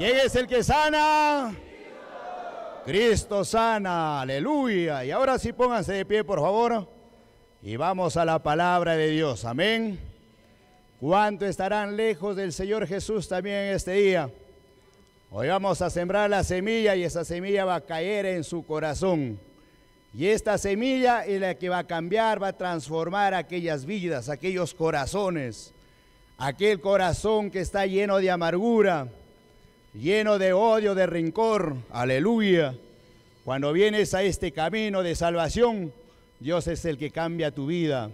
¿Quién es el que sana? Cristo sana, aleluya. Y ahora sí pónganse de pie, por favor, y vamos a la palabra de Dios. Amén. ¿Cuánto estarán lejos del Señor Jesús también este día? Hoy vamos a sembrar la semilla y esa semilla va a caer en su corazón. Y esta semilla es la que va a cambiar, va a transformar aquellas vidas, aquellos corazones, aquel corazón que está lleno de amargura lleno de odio, de rencor. Aleluya. Cuando vienes a este camino de salvación, Dios es el que cambia tu vida.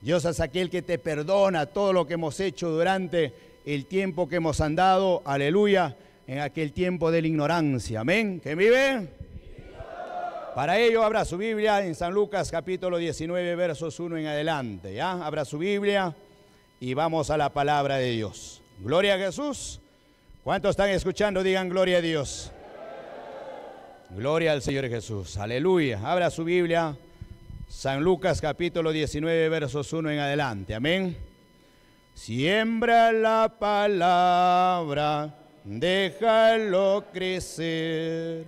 Dios es aquel que te perdona todo lo que hemos hecho durante el tiempo que hemos andado. Aleluya. En aquel tiempo de la ignorancia. Amén. ¿Quién vive? Para ello abra su Biblia en San Lucas capítulo 19 versos 1 en adelante, ¿ya? Abra su Biblia y vamos a la palabra de Dios. Gloria a Jesús. ¿Cuántos están escuchando? Digan gloria a Dios. Gloria al Señor Jesús. Aleluya. Abra su Biblia. San Lucas capítulo 19, versos 1 en adelante. Amén. Siembra la palabra, déjalo crecer.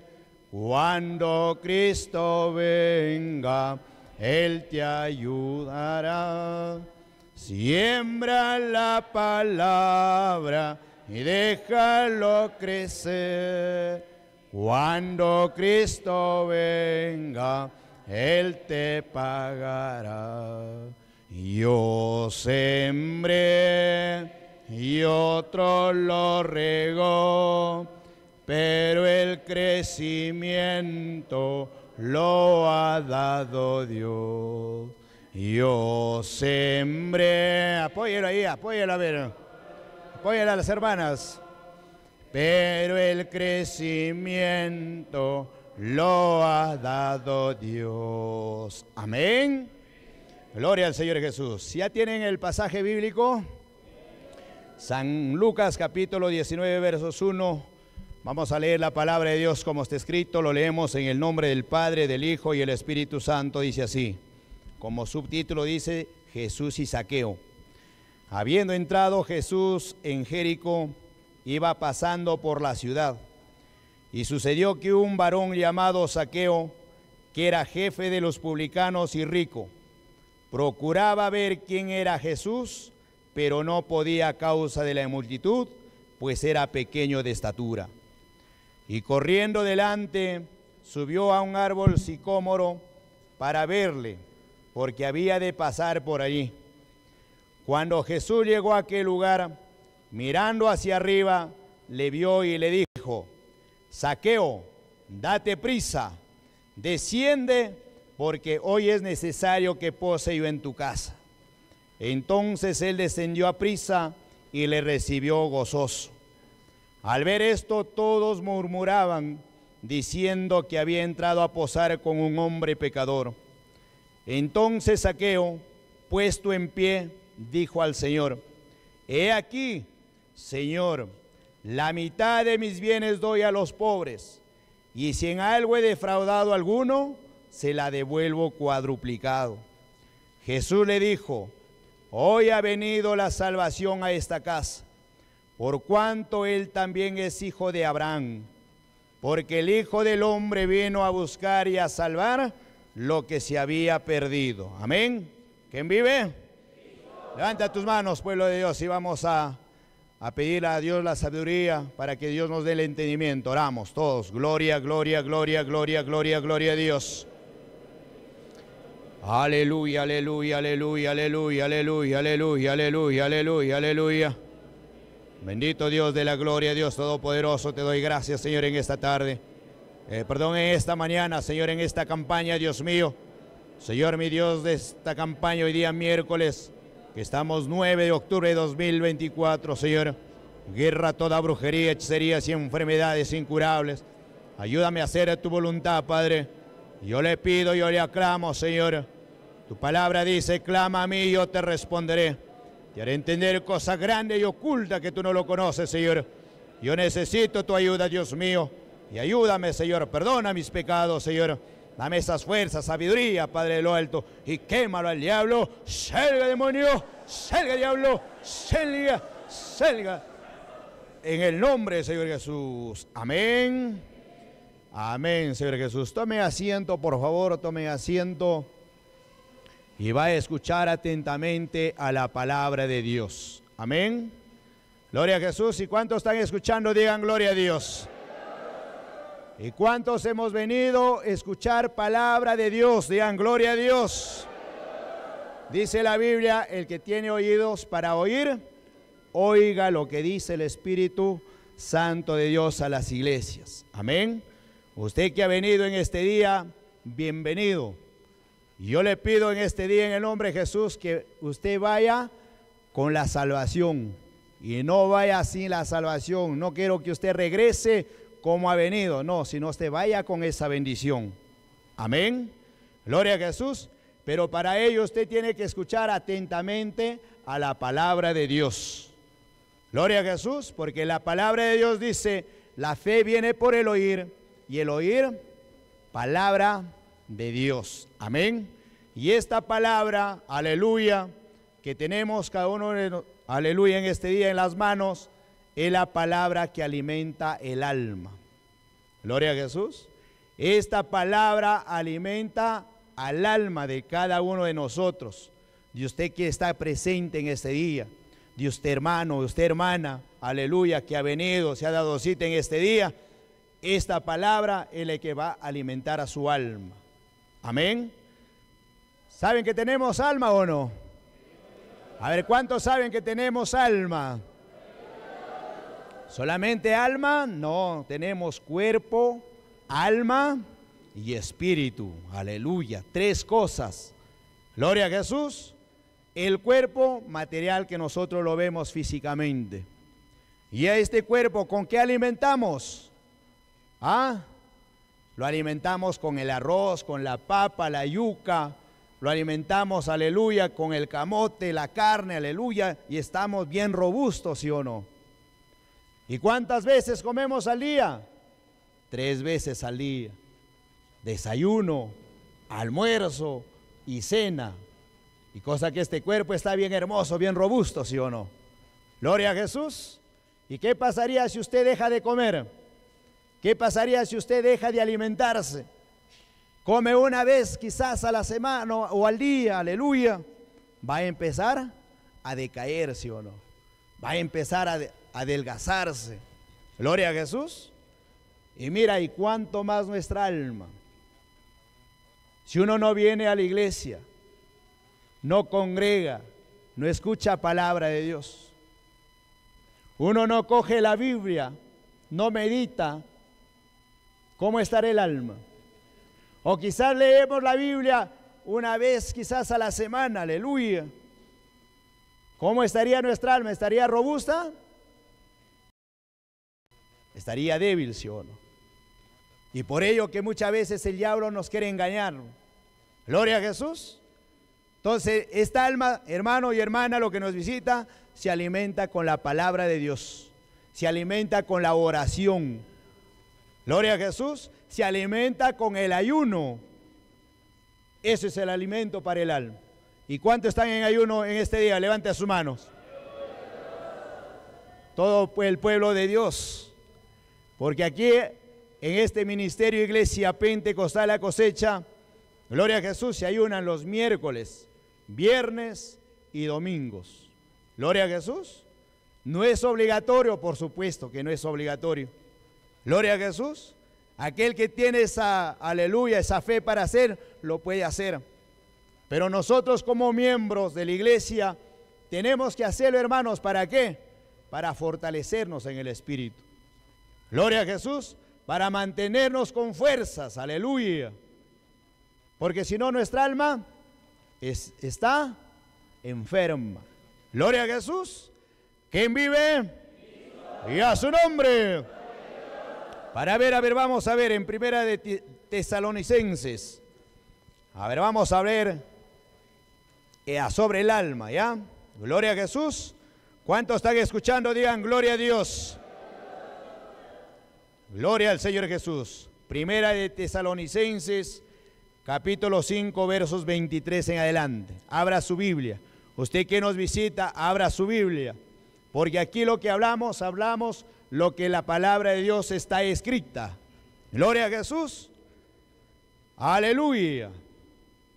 Cuando Cristo venga, Él te ayudará. Siembra la palabra, y déjalo crecer. Cuando Cristo venga, Él te pagará. Yo sembré y otro lo regó, pero el crecimiento lo ha dado Dios. Yo sembré, apóyelo ahí, apóyelo a ver. Voy a las hermanas. Pero el crecimiento lo ha dado Dios. Amén. Gloria al Señor Jesús. ¿Ya tienen el pasaje bíblico? San Lucas capítulo 19 versos 1. Vamos a leer la palabra de Dios como está escrito. Lo leemos en el nombre del Padre, del Hijo y el Espíritu Santo. Dice así. Como subtítulo dice Jesús y Saqueo. Habiendo entrado Jesús en Jericó, iba pasando por la ciudad. Y sucedió que un varón llamado Saqueo, que era jefe de los publicanos y rico, procuraba ver quién era Jesús, pero no podía a causa de la multitud, pues era pequeño de estatura. Y corriendo delante, subió a un árbol sicómoro para verle, porque había de pasar por allí. Cuando Jesús llegó a aquel lugar, mirando hacia arriba, le vio y le dijo, Saqueo, date prisa, desciende porque hoy es necesario que pose en tu casa. Entonces él descendió a prisa y le recibió gozoso. Al ver esto todos murmuraban, diciendo que había entrado a posar con un hombre pecador. Entonces Saqueo, puesto en pie, dijo al Señor, He aquí, Señor, la mitad de mis bienes doy a los pobres, y si en algo he defraudado alguno, se la devuelvo cuadruplicado. Jesús le dijo, hoy ha venido la salvación a esta casa, por cuanto él también es hijo de Abraham, porque el Hijo del Hombre vino a buscar y a salvar lo que se había perdido. Amén. ¿Quién vive? Levanta tus manos, pueblo de Dios, y vamos a, a pedir a Dios la sabiduría para que Dios nos dé el entendimiento. Oramos todos. Gloria, gloria, gloria, gloria, gloria, gloria a Dios. Aleluya, aleluya, aleluya, aleluya, aleluya, aleluya, aleluya, aleluya, aleluya. Bendito Dios de la gloria, Dios Todopoderoso, te doy gracias, Señor, en esta tarde. Eh, perdón, en esta mañana, Señor, en esta campaña, Dios mío. Señor, mi Dios, de esta campaña hoy día miércoles Estamos 9 de octubre de 2024, Señor. Guerra toda brujería, hechicerías y enfermedades incurables. Ayúdame a hacer tu voluntad, Padre. Yo le pido, yo le aclamo, Señor. Tu palabra dice, clama a mí y yo te responderé. Te haré entender cosas grandes y ocultas que tú no lo conoces, Señor. Yo necesito tu ayuda, Dios mío. Y ayúdame, Señor. Perdona mis pecados, Señor Dame esas fuerzas, sabiduría, Padre de lo alto, y quémalo al diablo. Salga demonio, salga diablo, salga, salga. En el nombre de Señor Jesús. Amén. Amén, Señor Jesús. Tome asiento, por favor, tome asiento. Y va a escuchar atentamente a la palabra de Dios. Amén. Gloria a Jesús. ¿Y cuántos están escuchando? Digan gloria a Dios. ¿Y cuántos hemos venido a escuchar palabra de Dios? Digan, gloria a Dios. Dice la Biblia, el que tiene oídos para oír, oiga lo que dice el Espíritu Santo de Dios a las iglesias. Amén. Usted que ha venido en este día, bienvenido. Yo le pido en este día, en el nombre de Jesús, que usted vaya con la salvación y no vaya sin la salvación. No quiero que usted regrese cómo ha venido, no, si no se vaya con esa bendición. Amén. Gloria a Jesús. Pero para ello usted tiene que escuchar atentamente a la palabra de Dios. Gloria a Jesús, porque la palabra de Dios dice, la fe viene por el oír y el oír palabra de Dios. Amén. Y esta palabra, aleluya, que tenemos cada uno, aleluya, en este día en las manos, es la palabra que alimenta el alma. Gloria a Jesús. Esta palabra alimenta al alma de cada uno de nosotros, de usted que está presente en este día, de usted hermano, de usted hermana, aleluya, que ha venido, se ha dado cita en este día. Esta palabra es la que va a alimentar a su alma. Amén. ¿Saben que tenemos alma o no? A ver, ¿cuántos saben que tenemos alma? Solamente alma, no, tenemos cuerpo, alma y espíritu. Aleluya, tres cosas. Gloria a Jesús. El cuerpo material que nosotros lo vemos físicamente. ¿Y a este cuerpo con qué alimentamos? ¿Ah? Lo alimentamos con el arroz, con la papa, la yuca, lo alimentamos, aleluya, con el camote, la carne, aleluya, y estamos bien robustos, ¿sí o no? ¿Y cuántas veces comemos al día? Tres veces al día. Desayuno, almuerzo y cena. Y cosa que este cuerpo está bien hermoso, bien robusto, ¿sí o no? Gloria a Jesús. ¿Y qué pasaría si usted deja de comer? ¿Qué pasaría si usted deja de alimentarse? Come una vez quizás a la semana o al día, aleluya. Va a empezar a decaer, ¿sí o no? Va a empezar a, adelgazarse. Gloria a Jesús. Y mira, y cuánto más nuestra alma. Si uno no viene a la iglesia, no congrega, no escucha palabra de Dios. Uno no coge la Biblia, no medita, ¿cómo estará el alma? O quizás leemos la Biblia una vez, quizás a la semana, aleluya. ¿Cómo estaría nuestra alma? ¿Estaría robusta? estaría débil, si o no? Y por ello que muchas veces el diablo nos quiere engañar. Gloria a Jesús. Entonces, esta alma, hermano y hermana, lo que nos visita, se alimenta con la palabra de Dios. Se alimenta con la oración. Gloria a Jesús. Se alimenta con el ayuno. Eso es el alimento para el alma. ¿Y cuántos están en ayuno en este día? Levante sus manos. Todo el pueblo de Dios. Porque aquí en este ministerio Iglesia Pentecostal a Cosecha, Gloria a Jesús, se ayunan los miércoles, viernes y domingos. Gloria a Jesús. No es obligatorio, por supuesto que no es obligatorio. Gloria a Jesús. Aquel que tiene esa aleluya, esa fe para hacer, lo puede hacer. Pero nosotros como miembros de la iglesia tenemos que hacerlo, hermanos, ¿para qué? Para fortalecernos en el Espíritu. Gloria a Jesús, para mantenernos con fuerzas, aleluya. Porque si no, nuestra alma es, está enferma. Gloria a Jesús. ¿Quién vive? Y a su nombre. Para ver, a ver, vamos a ver en primera de Tesalonicenses. A ver, vamos a ver eh, sobre el alma, ¿ya? Gloria a Jesús. ¿Cuántos están escuchando? Digan, gloria a Dios. Gloria al Señor Jesús. Primera de Tesalonicenses, capítulo 5, versos 23 en adelante. Abra su Biblia. Usted que nos visita, abra su Biblia. Porque aquí lo que hablamos, hablamos lo que la palabra de Dios está escrita. Gloria a Jesús. Aleluya.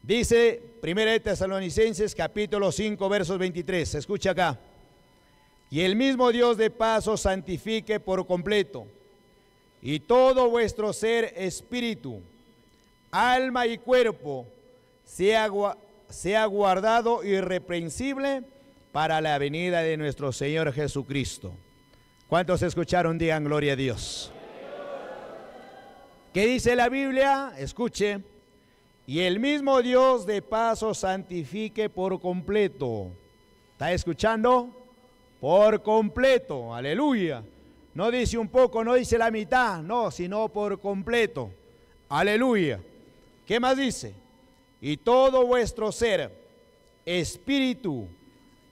Dice primera de Tesalonicenses capítulo 5 versos 23. Escucha acá. Y el mismo Dios de paso santifique por completo y todo vuestro ser, espíritu, alma y cuerpo, sea, guardado irreprensible para la venida de nuestro Señor Jesucristo. ¿Cuántos escucharon? Digan gloria a Dios. ¿Qué dice la Biblia? Escuche. Y el mismo Dios de paso santifique por completo. ¿Está escuchando? Por completo. Aleluya no dice un poco, no dice la mitad, no, sino por completo. Aleluya. ¿Qué más dice? Y todo vuestro ser, espíritu,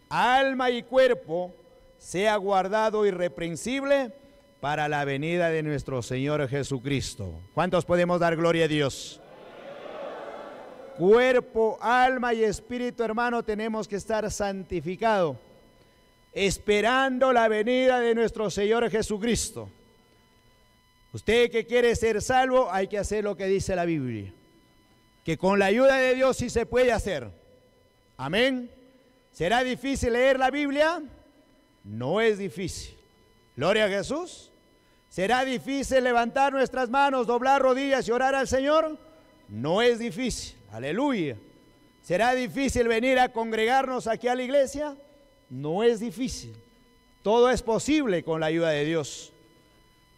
alma y cuerpo, sea guardado irreprensible para la venida de nuestro Señor Jesucristo. ¿Cuántos podemos dar gloria a Dios? Cuerpo, alma y espíritu, hermano, tenemos que estar santificados esperando la venida de nuestro Señor Jesucristo. Usted que quiere ser salvo, hay que hacer lo que dice la Biblia. Que con la ayuda de Dios sí se puede hacer. Amén. ¿Será difícil leer la Biblia? No es difícil. Gloria a Jesús. ¿Será difícil levantar nuestras manos, doblar rodillas y orar al Señor? No es difícil. Aleluya. ¿Será difícil venir a congregarnos aquí a la iglesia? no es difícil. Todo es posible con la ayuda de Dios.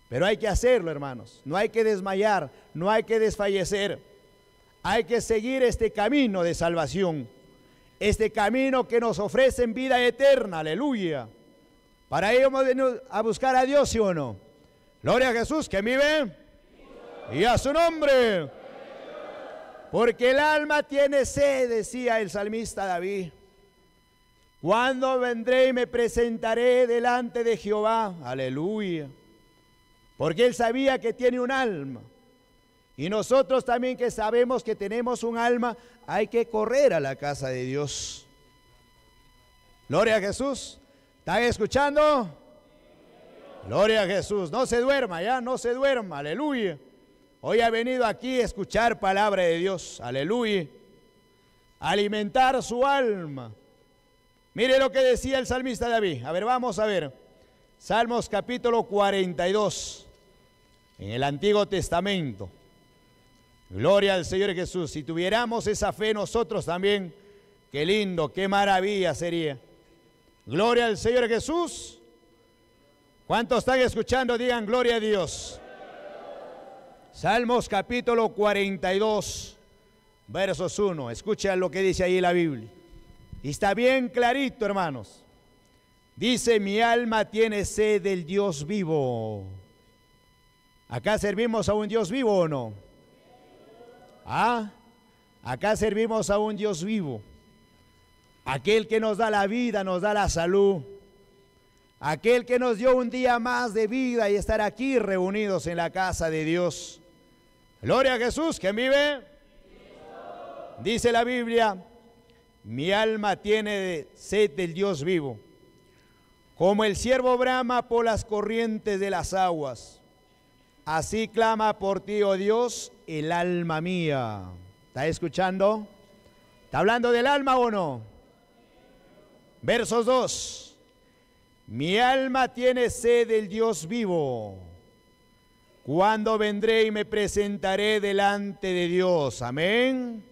Pero hay que hacerlo, hermanos. No hay que desmayar, no hay que desfallecer. Hay que seguir este camino de salvación. Este camino que nos ofrece en vida eterna. Aleluya. Para ello hemos a buscar a Dios, ¿sí o no? Gloria a Jesús, que vive. Y a su nombre. Porque el alma tiene sed, decía el salmista David. Cuando vendré y me presentaré delante de Jehová? Aleluya. Porque él sabía que tiene un alma. Y nosotros también que sabemos que tenemos un alma, hay que correr a la casa de Dios. Gloria a Jesús. ¿Están escuchando? Gloria a Jesús. No se duerma, ya, no se duerma. Aleluya. Hoy ha venido aquí a escuchar palabra de Dios. Aleluya. Alimentar su alma. Mire lo que decía el salmista David. A ver, vamos a ver. Salmos capítulo 42, en el Antiguo Testamento. Gloria al Señor Jesús. Si tuviéramos esa fe nosotros también, qué lindo, qué maravilla sería. Gloria al Señor Jesús. ¿Cuántos están escuchando? Digan gloria a Dios. Salmos capítulo 42, versos 1. Escucha lo que dice ahí la Biblia. Y está bien clarito, hermanos. Dice, mi alma tiene sed del Dios vivo. ¿Acá servimos a un Dios vivo o no? ¿Ah? Acá servimos a un Dios vivo. Aquel que nos da la vida, nos da la salud. Aquel que nos dio un día más de vida y estar aquí reunidos en la casa de Dios. Gloria a Jesús, que vive? Dice la Biblia, mi alma tiene sed del Dios vivo. Como el siervo brama por las corrientes de las aguas, así clama por ti, oh Dios, el alma mía. ¿Está escuchando? ¿Está hablando del alma o no? Versos 2. Mi alma tiene sed del Dios vivo. ¿Cuándo vendré y me presentaré delante de Dios? Amén.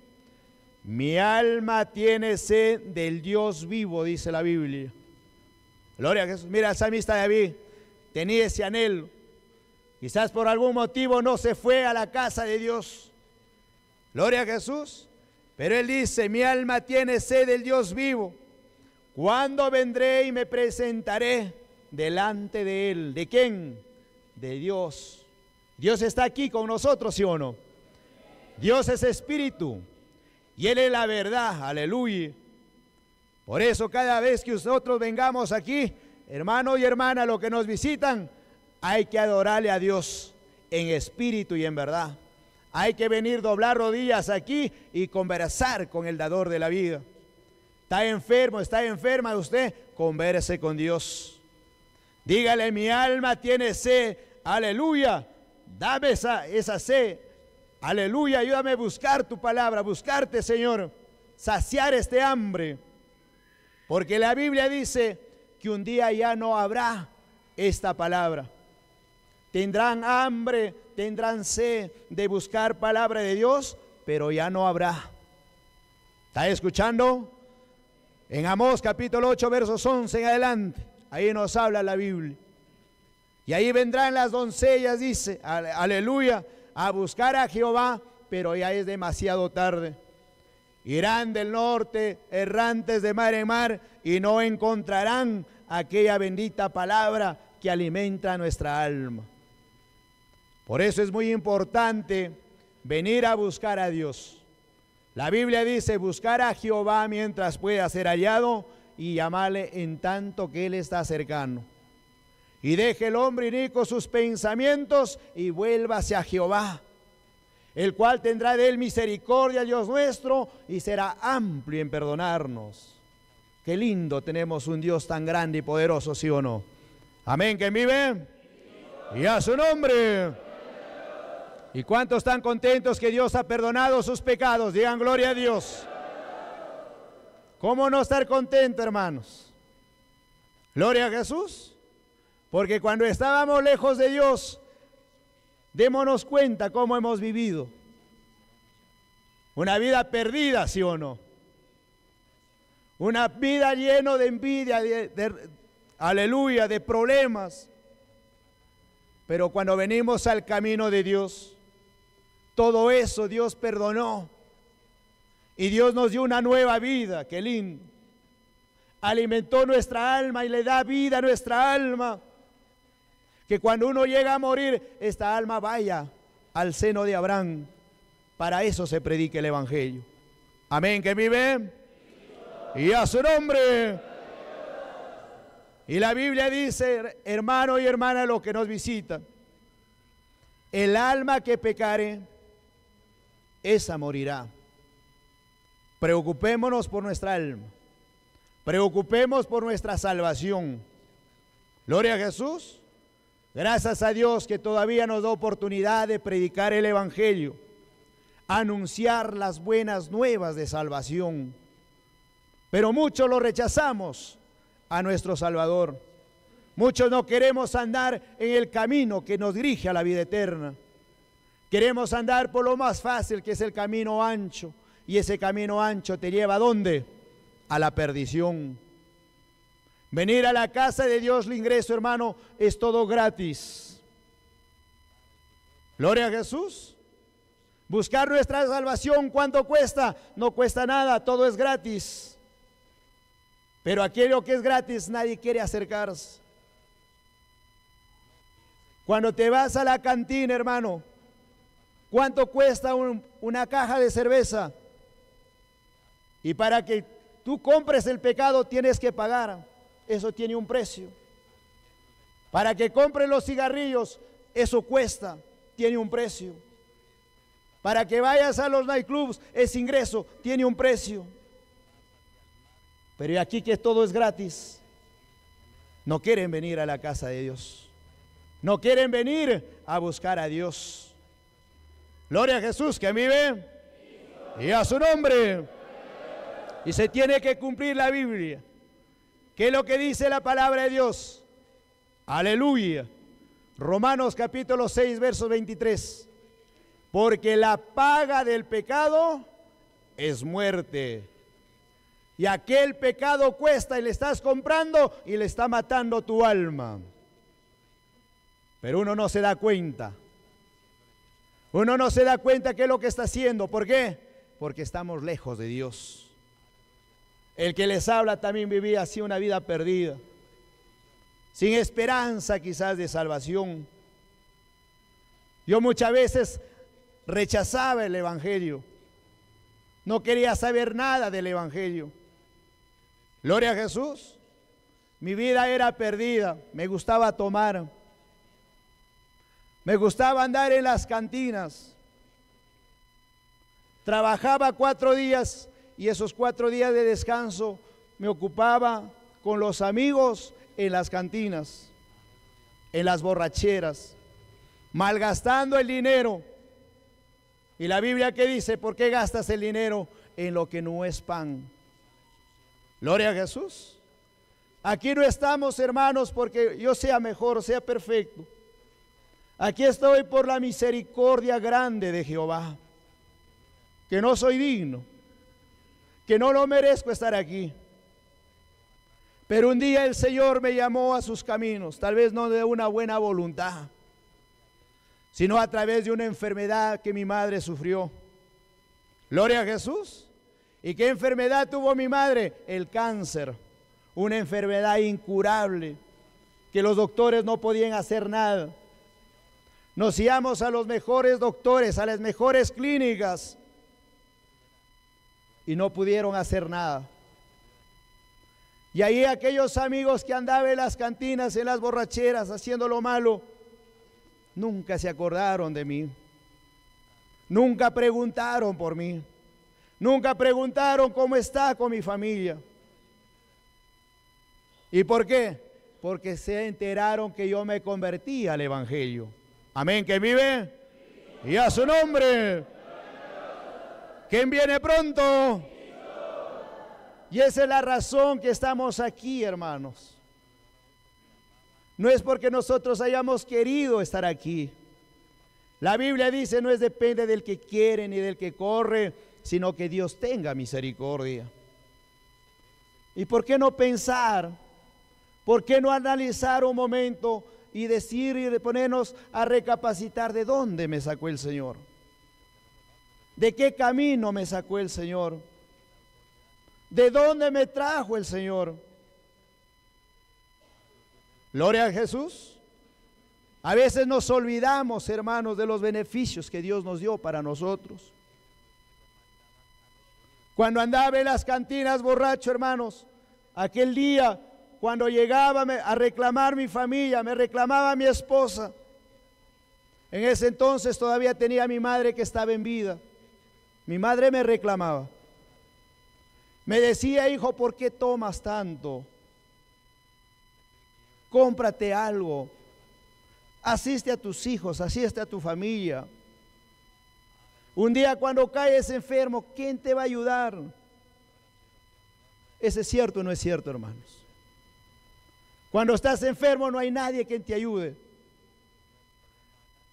Mi alma tiene sed del Dios vivo, dice la Biblia. Gloria a Jesús. Mira, el salmista David tenía ese anhelo. Quizás por algún motivo no se fue a la casa de Dios. Gloria a Jesús. Pero él dice, mi alma tiene sed del Dios vivo. ¿Cuándo vendré y me presentaré delante de él? ¿De quién? De Dios. Dios está aquí con nosotros, ¿sí o no? Dios es espíritu. Y Él es la verdad, aleluya. Por eso cada vez que nosotros vengamos aquí, hermano y hermana, los que nos visitan, hay que adorarle a Dios en espíritu y en verdad. Hay que venir doblar rodillas aquí y conversar con el dador de la vida. Está enfermo, está enferma usted, converse con Dios. Dígale, mi alma tiene sed, aleluya, dame esa, esa sed Aleluya, ayúdame a buscar tu palabra, buscarte, Señor, saciar este hambre. Porque la Biblia dice que un día ya no habrá esta palabra. Tendrán hambre, tendrán sed de buscar palabra de Dios, pero ya no habrá. ¿Está escuchando? En Amós capítulo 8, versos 11 en adelante, ahí nos habla la Biblia. Y ahí vendrán las doncellas, dice, aleluya, a buscar a Jehová, pero ya es demasiado tarde. Irán del norte, errantes de mar en mar, y no encontrarán aquella bendita palabra que alimenta nuestra alma. Por eso es muy importante venir a buscar a Dios. La Biblia dice, buscar a Jehová mientras pueda ser hallado y llamarle en tanto que Él está cercano y deje el hombre rico sus pensamientos y vuélvase a Jehová, el cual tendrá de él misericordia, Dios nuestro, y será amplio en perdonarnos. Qué lindo tenemos un Dios tan grande y poderoso, sí o no. Amén, que vive? Y a su nombre. ¿Y cuántos están contentos que Dios ha perdonado sus pecados? Digan gloria a Dios. ¿Cómo no estar contento, hermanos? Gloria a Jesús. Porque cuando estábamos lejos de Dios, démonos cuenta cómo hemos vivido. Una vida perdida, sí o no. Una vida llena de envidia, de, aleluya, de problemas. Pero cuando venimos al camino de Dios, todo eso Dios perdonó. Y Dios nos dio una nueva vida, qué lindo. Alimentó nuestra alma y le da vida a nuestra alma que cuando uno llega a morir, esta alma vaya al seno de Abraham. Para eso se predica el Evangelio. Amén, que vive. Y a su nombre. Y la Biblia dice, hermano y hermana, lo que nos visita, el alma que pecare, esa morirá. Preocupémonos por nuestra alma. Preocupemos por nuestra salvación. Gloria a Jesús. Gracias a Dios que todavía nos da oportunidad de predicar el Evangelio, anunciar las buenas nuevas de salvación. Pero muchos lo rechazamos a nuestro Salvador. Muchos no queremos andar en el camino que nos dirige a la vida eterna. Queremos andar por lo más fácil, que es el camino ancho. Y ese camino ancho te lleva a dónde? A la perdición. Venir a la casa de Dios, el ingreso, hermano, es todo gratis. Gloria a Jesús. Buscar nuestra salvación, ¿cuánto cuesta? No cuesta nada, todo es gratis. Pero aquello que es gratis nadie quiere acercarse. Cuando te vas a la cantina, hermano, ¿cuánto cuesta una caja de cerveza? Y para que tú compres el pecado tienes que pagar eso tiene un precio. Para que compre los cigarrillos, eso cuesta, tiene un precio. Para que vayas a los nightclubs, ese ingreso tiene un precio. Pero aquí que todo es gratis, no quieren venir a la casa de Dios. No quieren venir a buscar a Dios. Gloria a Jesús que vive y a su nombre. Y se tiene que cumplir la Biblia. ¿Qué es lo que dice la palabra de Dios? Aleluya. Romanos capítulo 6, verso 23. Porque la paga del pecado es muerte. Y aquel pecado cuesta y le estás comprando y le está matando tu alma. Pero uno no se da cuenta. Uno no se da cuenta qué es lo que está haciendo. ¿Por qué? Porque estamos lejos de Dios. El que les habla también vivía así una vida perdida, sin esperanza quizás de salvación. Yo muchas veces rechazaba el Evangelio, no quería saber nada del Evangelio. Gloria a Jesús, mi vida era perdida, me gustaba tomar, me gustaba andar en las cantinas, trabajaba cuatro días y esos cuatro días de descanso me ocupaba con los amigos en las cantinas, en las borracheras, malgastando el dinero. Y la Biblia que dice, ¿por qué gastas el dinero en lo que no es pan? Gloria a Jesús. Aquí no estamos, hermanos, porque yo sea mejor, sea perfecto. Aquí estoy por la misericordia grande de Jehová, que no soy digno que no lo merezco estar aquí. Pero un día el Señor me llamó a sus caminos, tal vez no de una buena voluntad, sino a través de una enfermedad que mi madre sufrió. Gloria a Jesús. ¿Y qué enfermedad tuvo mi madre? El cáncer, una enfermedad incurable, que los doctores no podían hacer nada. Nos íbamos a los mejores doctores, a las mejores clínicas, y no pudieron hacer nada. Y ahí aquellos amigos que andaban en las cantinas, en las borracheras, haciendo lo malo, nunca se acordaron de mí. Nunca preguntaron por mí. Nunca preguntaron cómo está con mi familia. ¿Y por qué? Porque se enteraron que yo me convertí al Evangelio. Amén, que vive. Y a su nombre. ¿Quién viene pronto? Y esa es la razón que estamos aquí, hermanos. No es porque nosotros hayamos querido estar aquí. La Biblia dice, no es depende del que quiere ni del que corre, sino que Dios tenga misericordia. ¿Y por qué no pensar? ¿Por qué no analizar un momento y decir y ponernos a recapacitar de dónde me sacó el Señor? ¿De qué camino me sacó el Señor? ¿De dónde me trajo el Señor? Gloria a Jesús. A veces nos olvidamos, hermanos, de los beneficios que Dios nos dio para nosotros. Cuando andaba en las cantinas borracho, hermanos, aquel día, cuando llegaba a reclamar mi familia, me reclamaba mi esposa. En ese entonces todavía tenía a mi madre que estaba en vida. Mi madre me reclamaba. Me decía, hijo, ¿por qué tomas tanto? Cómprate algo. Asiste a tus hijos, asiste a tu familia. Un día cuando caes enfermo, ¿quién te va a ayudar? ¿Ese es cierto o no es cierto, hermanos? Cuando estás enfermo no hay nadie quien te ayude.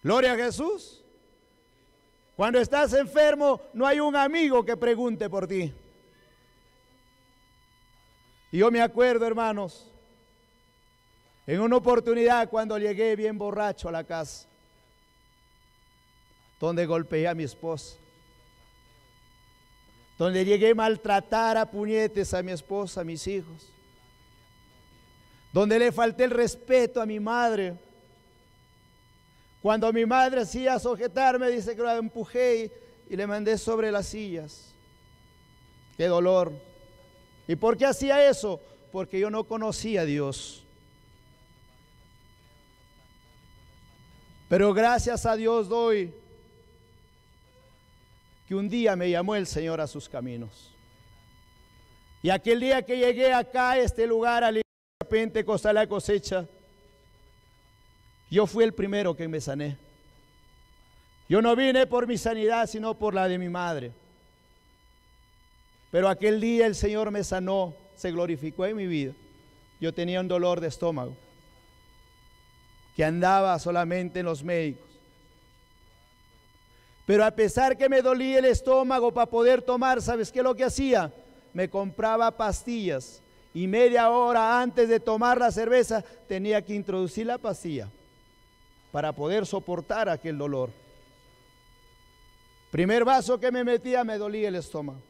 Gloria a Jesús. Cuando estás enfermo, no hay un amigo que pregunte por ti. Y yo me acuerdo, hermanos, en una oportunidad cuando llegué bien borracho a la casa, donde golpeé a mi esposa, donde llegué a maltratar a puñetes a mi esposa, a mis hijos, donde le falté el respeto a mi madre, cuando mi madre hacía sujetarme, dice que la empujé y, le mandé sobre las sillas. Qué dolor. ¿Y por qué hacía eso? Porque yo no conocía a Dios. Pero gracias a Dios doy que un día me llamó el Señor a sus caminos. Y aquel día que llegué acá a este lugar, al la repente la cosecha, yo fui el primero que me sané. Yo no vine por mi sanidad, sino por la de mi madre. Pero aquel día el Señor me sanó, se glorificó en mi vida. Yo tenía un dolor de estómago que andaba solamente en los médicos. Pero a pesar que me dolía el estómago para poder tomar, ¿sabes qué lo que hacía? Me compraba pastillas y media hora antes de tomar la cerveza tenía que introducir la pastilla para poder soportar aquel dolor. Primer vaso que me metía me dolía el estómago.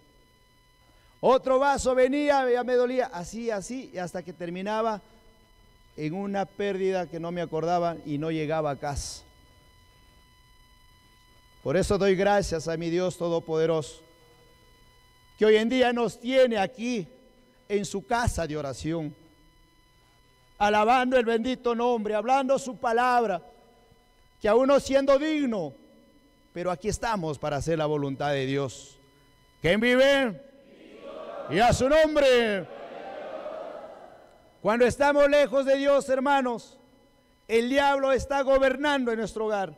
Otro vaso venía, ya me dolía, así, así, hasta que terminaba en una pérdida que no me acordaba y no llegaba a casa. Por eso doy gracias a mi Dios Todopoderoso, que hoy en día nos tiene aquí en su casa de oración, alabando el bendito nombre, hablando su palabra, que aún no siendo digno, pero aquí estamos para hacer la voluntad de Dios. ¿Quién vive? Y a su nombre. Cuando estamos lejos de Dios, hermanos, el diablo está gobernando en nuestro hogar.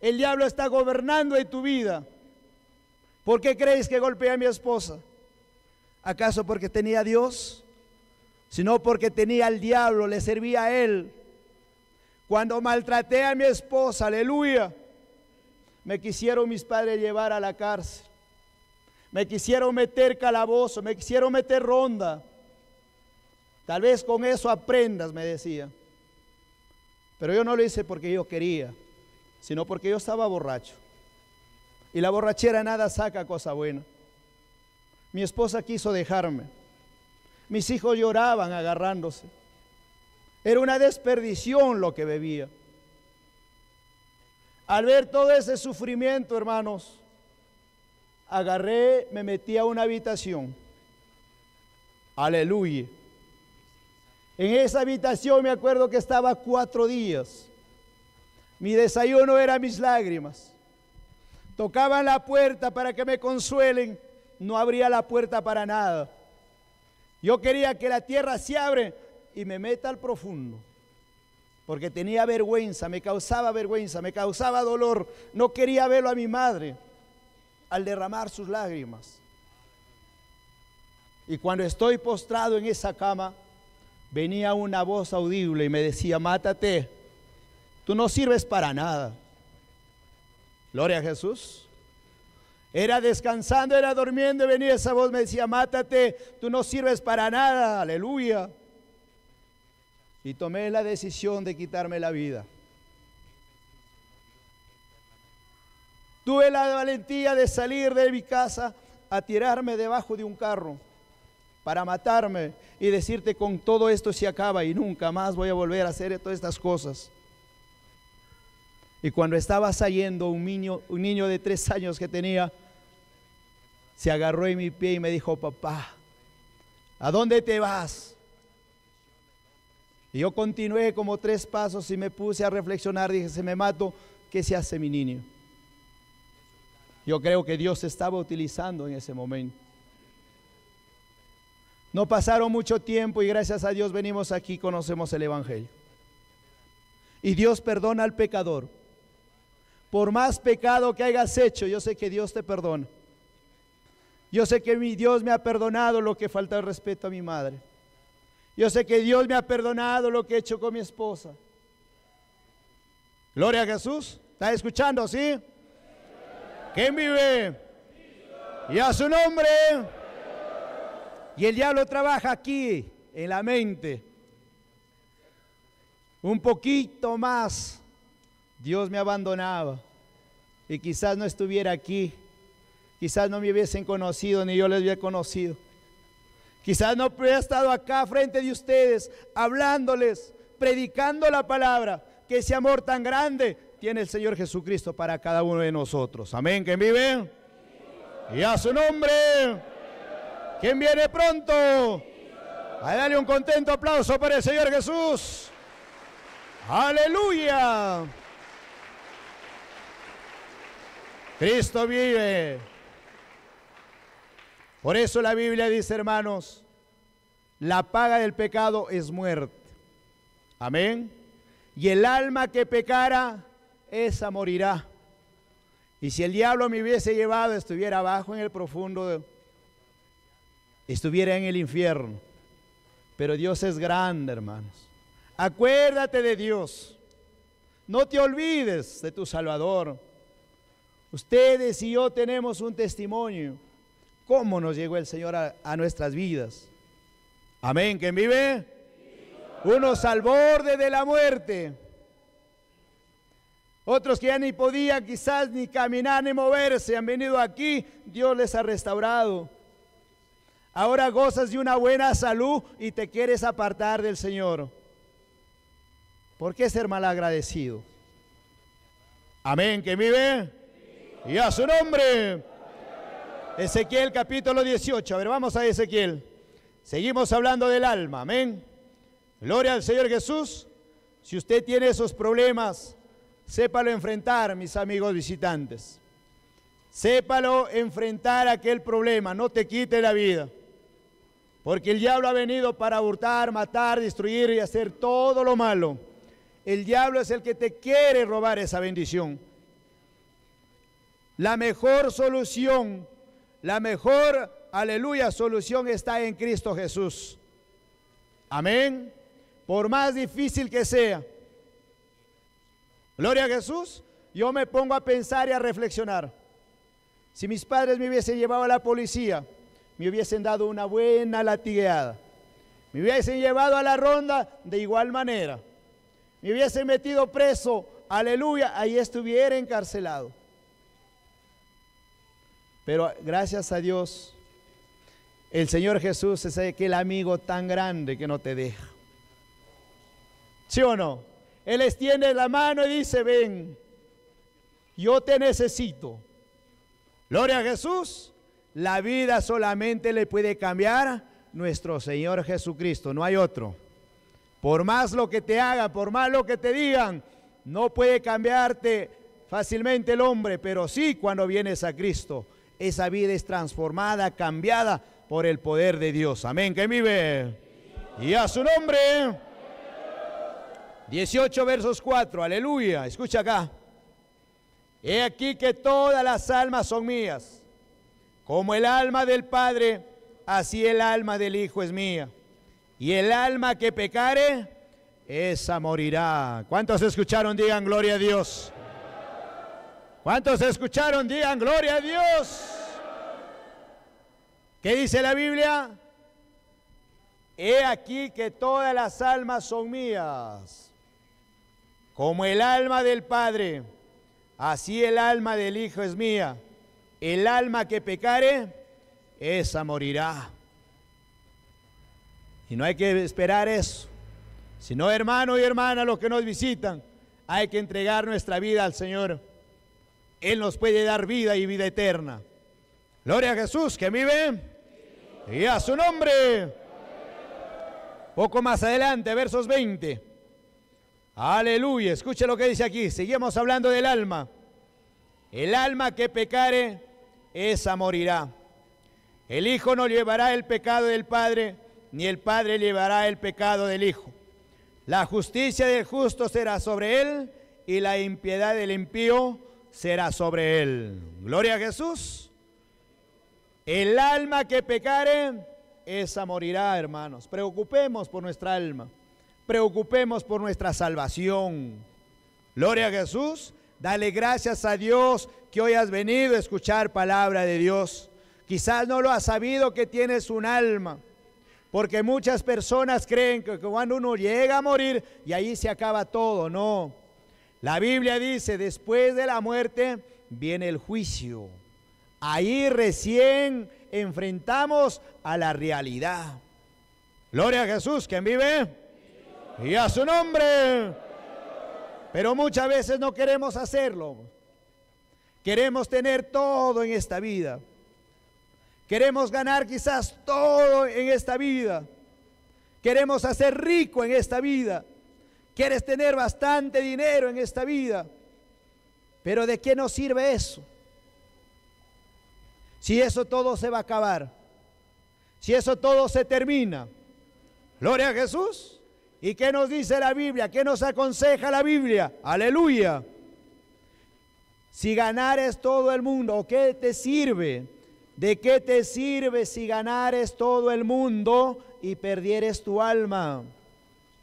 El diablo está gobernando en tu vida. ¿Por qué crees que golpeé a mi esposa? ¿Acaso porque tenía a Dios? Sino porque tenía al diablo, le servía a él. Cuando maltraté a mi esposa, aleluya, me quisieron mis padres llevar a la cárcel. Me quisieron meter calabozo, me quisieron meter ronda. Tal vez con eso aprendas, me decía. Pero yo no lo hice porque yo quería, sino porque yo estaba borracho. Y la borrachera nada saca cosa buena. Mi esposa quiso dejarme. Mis hijos lloraban agarrándose. Era una desperdición lo que bebía. Al ver todo ese sufrimiento, hermanos, agarré, me metí a una habitación. Aleluya. En esa habitación me acuerdo que estaba cuatro días. Mi desayuno era mis lágrimas. Tocaban la puerta para que me consuelen. No abría la puerta para nada. Yo quería que la tierra se abre y me meta al profundo. Porque tenía vergüenza, me causaba vergüenza, me causaba dolor. No quería verlo a mi madre al derramar sus lágrimas. Y cuando estoy postrado en esa cama, venía una voz audible y me decía, mátate, tú no sirves para nada. Gloria a Jesús. Era descansando, era durmiendo y venía esa voz, me decía, mátate, tú no sirves para nada, aleluya y tomé la decisión de quitarme la vida. Tuve la valentía de salir de mi casa a tirarme debajo de un carro para matarme y decirte con todo esto se acaba y nunca más voy a volver a hacer todas estas cosas. Y cuando estaba saliendo un niño, un niño de tres años que tenía, se agarró en mi pie y me dijo, papá, ¿a dónde te vas? Y yo continué como tres pasos y me puse a reflexionar. Dije, se me mato, ¿qué se hace mi niño? Yo creo que Dios estaba utilizando en ese momento. No pasaron mucho tiempo y gracias a Dios venimos aquí, conocemos el Evangelio. Y Dios perdona al pecador. Por más pecado que hayas hecho, yo sé que Dios te perdona. Yo sé que mi Dios me ha perdonado lo que falta el respeto a mi madre. Yo sé que Dios me ha perdonado lo que he hecho con mi esposa. Gloria a Jesús. ¿Está escuchando, sí? ¿Quién vive? Y a su nombre. Y el diablo trabaja aquí, en la mente. Un poquito más. Dios me abandonaba. Y quizás no estuviera aquí. Quizás no me hubiesen conocido, ni yo les hubiera conocido. Quizás no hubiera estado acá frente de ustedes, hablándoles, predicando la palabra, que ese amor tan grande tiene el Señor Jesucristo para cada uno de nosotros. Amén, ¿quién vive? Y a su nombre, ¿quién viene pronto? A darle un contento aplauso para el Señor Jesús. Aleluya. Cristo vive. Por eso la Biblia dice, hermanos, la paga del pecado es muerte. Amén. Y el alma que pecara, esa morirá. Y si el diablo me hubiese llevado, estuviera abajo en el profundo, estuviera en el infierno. Pero Dios es grande, hermanos. Acuérdate de Dios. No te olvides de tu Salvador. Ustedes y yo tenemos un testimonio cómo nos llegó el Señor a, nuestras vidas. Amén, ¿quién vive? Unos al borde de la muerte. Otros que ya ni podían quizás ni caminar ni moverse han venido aquí, Dios les ha restaurado. Ahora gozas de una buena salud y te quieres apartar del Señor. ¿Por qué ser agradecido? Amén, que vive. Y a su nombre. Ezequiel capítulo 18. A ver, vamos a Ezequiel. Seguimos hablando del alma, amén. Gloria al Señor Jesús. Si usted tiene esos problemas, sépalo enfrentar, mis amigos visitantes. Sépalo enfrentar aquel problema, no te quite la vida. Porque el diablo ha venido para hurtar, matar, destruir y hacer todo lo malo. El diablo es el que te quiere robar esa bendición. La mejor solución la mejor, aleluya, solución está en Cristo Jesús. Amén. Por más difícil que sea. Gloria a Jesús. Yo me pongo a pensar y a reflexionar. Si mis padres me hubiesen llevado a la policía, me hubiesen dado una buena latigueada. Me hubiesen llevado a la ronda de igual manera. Me hubiesen metido preso. Aleluya. Ahí estuviera encarcelado. Pero gracias a Dios, el Señor Jesús es aquel amigo tan grande que no te deja. ¿Sí o no? Él extiende la mano y dice, ven, yo te necesito. Gloria a Jesús. La vida solamente le puede cambiar nuestro Señor Jesucristo, no hay otro. Por más lo que te hagan, por más lo que te digan, no puede cambiarte fácilmente el hombre, pero sí cuando vienes a Cristo, esa vida es transformada, cambiada por el poder de Dios. Amén, que vive. Y a su nombre. 18 versos 4, aleluya, escucha acá. He aquí que todas las almas son mías. Como el alma del Padre, así el alma del Hijo es mía. Y el alma que pecare, esa morirá. ¿Cuántos escucharon? Digan gloria a Dios. ¿Cuántos escucharon? Digan, gloria a Dios. ¿Qué dice la Biblia? He aquí que todas las almas son mías, como el alma del Padre, así el alma del Hijo es mía. El alma que pecare, esa morirá. Y no hay que esperar eso. Sino, hermano y hermana, los que nos visitan, hay que entregar nuestra vida al Señor. Él nos puede dar vida y vida eterna. Gloria a Jesús que vive y a su nombre. Poco más adelante, versos 20. Aleluya, escuche lo que dice aquí. Seguimos hablando del alma. El alma que pecare, esa morirá. El Hijo no llevará el pecado del Padre, ni el Padre llevará el pecado del Hijo. La justicia del justo será sobre él y la impiedad del impío será sobre él. Gloria a Jesús. El alma que pecare, esa morirá, hermanos. Preocupemos por nuestra alma. Preocupemos por nuestra salvación. Gloria a Jesús. Dale gracias a Dios que hoy has venido a escuchar palabra de Dios. Quizás no lo has sabido que tienes un alma. Porque muchas personas creen que cuando uno llega a morir y ahí se acaba todo. No, la Biblia dice, después de la muerte viene el juicio. Ahí recién enfrentamos a la realidad. Gloria a Jesús, quien vive. Y a su nombre. Pero muchas veces no queremos hacerlo. Queremos tener todo en esta vida. Queremos ganar quizás todo en esta vida. Queremos hacer rico en esta vida. Quieres tener bastante dinero en esta vida, pero ¿de qué nos sirve eso? Si eso todo se va a acabar, si eso todo se termina. Gloria a Jesús. ¿Y qué nos dice la Biblia? ¿Qué nos aconseja la Biblia? Aleluya. Si ganares todo el mundo, ¿qué te sirve? ¿De qué te sirve si ganares todo el mundo y perdieres tu alma?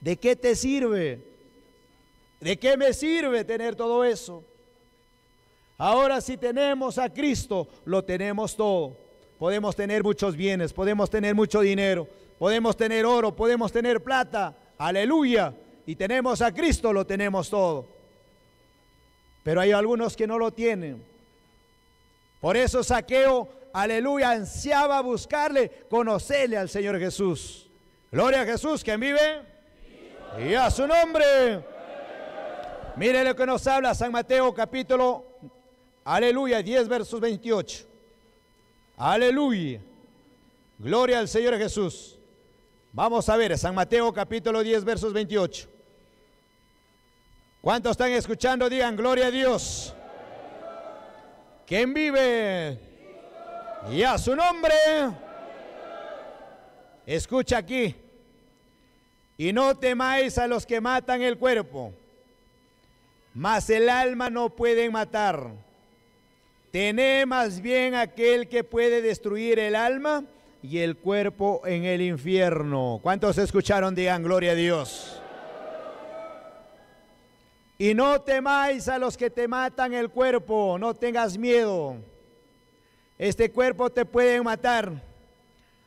¿De qué te sirve? ¿De qué me sirve tener todo eso? Ahora si tenemos a Cristo, lo tenemos todo. Podemos tener muchos bienes, podemos tener mucho dinero, podemos tener oro, podemos tener plata. Aleluya. Y tenemos a Cristo, lo tenemos todo. Pero hay algunos que no lo tienen. Por eso saqueo, aleluya, ansiaba buscarle, conocerle al Señor Jesús. Gloria a Jesús, quien vive y a su nombre. Mire lo que nos habla San Mateo capítulo, aleluya, 10 versos 28. Aleluya. Gloria al Señor Jesús. Vamos a ver, San Mateo capítulo 10 versos 28. ¿Cuántos están escuchando? Digan, gloria a Dios. ¿Quién vive? Y a su nombre. Escucha aquí. Y no temáis a los que matan el cuerpo, mas el alma no pueden matar. Tené más bien aquel que puede destruir el alma y el cuerpo en el infierno. ¿Cuántos escucharon? Digan, gloria a Dios. Y no temáis a los que te matan el cuerpo, no tengas miedo. Este cuerpo te puede matar,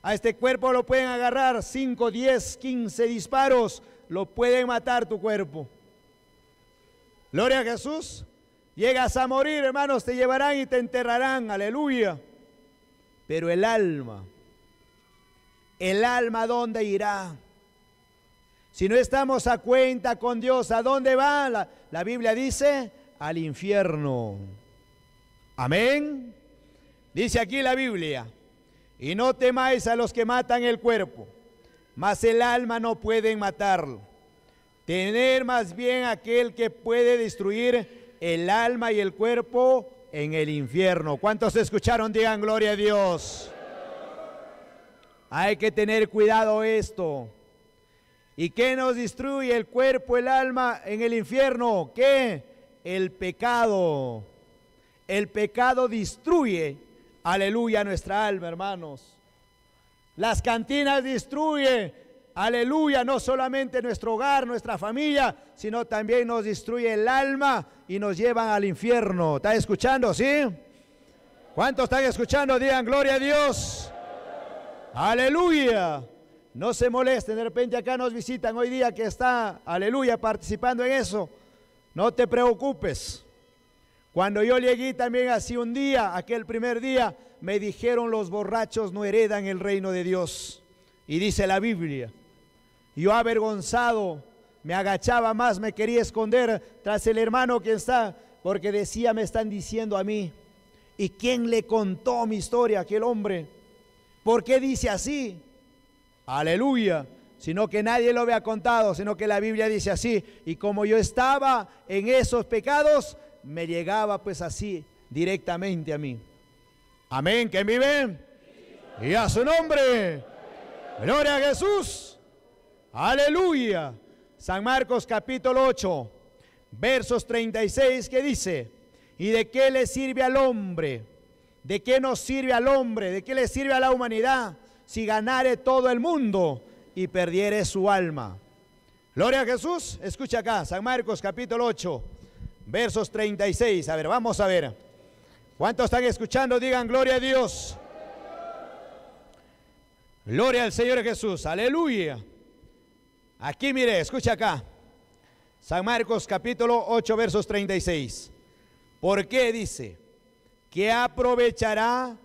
a este cuerpo lo pueden agarrar 5, 10, 15 disparos. Lo pueden matar tu cuerpo. Gloria a Jesús. Llegas a morir, hermanos, te llevarán y te enterrarán. Aleluya. Pero el alma, el alma, ¿dónde irá? Si no estamos a cuenta con Dios, ¿a dónde va? La, la, Biblia dice, al infierno. Amén. Dice aquí la Biblia, y no temáis a los que matan el cuerpo, mas el alma no pueden matarlo. Tener más bien aquel que puede destruir el alma y el cuerpo en el infierno. ¿Cuántos escucharon? Digan gloria a Dios. Hay que tener cuidado esto. ¿Y qué nos destruye el cuerpo, el alma en el infierno? ¿Qué? El pecado. El pecado destruye Aleluya nuestra alma, hermanos. Las cantinas destruyen. Aleluya, no solamente nuestro hogar, nuestra familia, sino también nos destruye el alma y nos llevan al infierno. ¿Están escuchando? ¿Sí? ¿Cuántos están escuchando? Digan gloria a Dios. Aleluya. No se molesten, de repente acá nos visitan hoy día que está, aleluya, participando en eso. No te preocupes. Cuando yo llegué también así un día, aquel primer día, me dijeron los borrachos no heredan el reino de Dios. Y dice la Biblia, yo avergonzado, me agachaba más, me quería esconder tras el hermano que está, porque decía, me están diciendo a mí, ¿y quién le contó mi historia aquel hombre? ¿Por qué dice así? Aleluya sino que nadie lo había contado, sino que la Biblia dice así, y como yo estaba en esos pecados, me llegaba pues así directamente a mí. Amén, que vive? Y a su nombre. Gloria a Jesús. Aleluya. San Marcos capítulo 8, versos 36 que dice, ¿y de qué le sirve al hombre? ¿De qué nos sirve al hombre? ¿De qué le sirve a la humanidad si ganare todo el mundo y perdiere su alma? Gloria a Jesús. Escucha acá, San Marcos capítulo 8, versos 36. A ver, vamos a ver. ¿Cuántos están escuchando? Digan gloria a Dios. Gloria al Señor Jesús. Aleluya. Aquí mire, escucha acá. San Marcos capítulo 8 versos 36. ¿Por qué dice? Que aprovechará,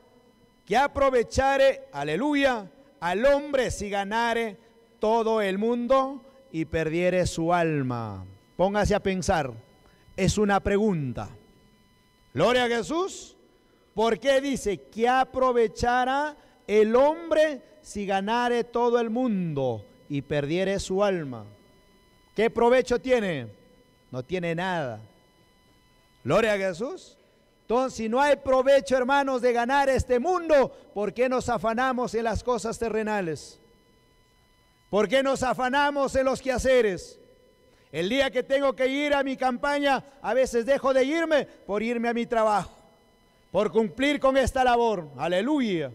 que aprovechare, aleluya, al hombre si ganare todo el mundo y perdiere su alma. Póngase a pensar es una pregunta. Gloria a Jesús. ¿Por qué dice que aprovechará el hombre si ganare todo el mundo y perdiere su alma? ¿Qué provecho tiene? No tiene nada. Gloria a Jesús. Entonces, si no hay provecho, hermanos, de ganar este mundo, ¿por qué nos afanamos en las cosas terrenales? ¿Por qué nos afanamos en los quehaceres? El día que tengo que ir a mi campaña, a veces dejo de irme por irme a mi trabajo, por cumplir con esta labor. Aleluya.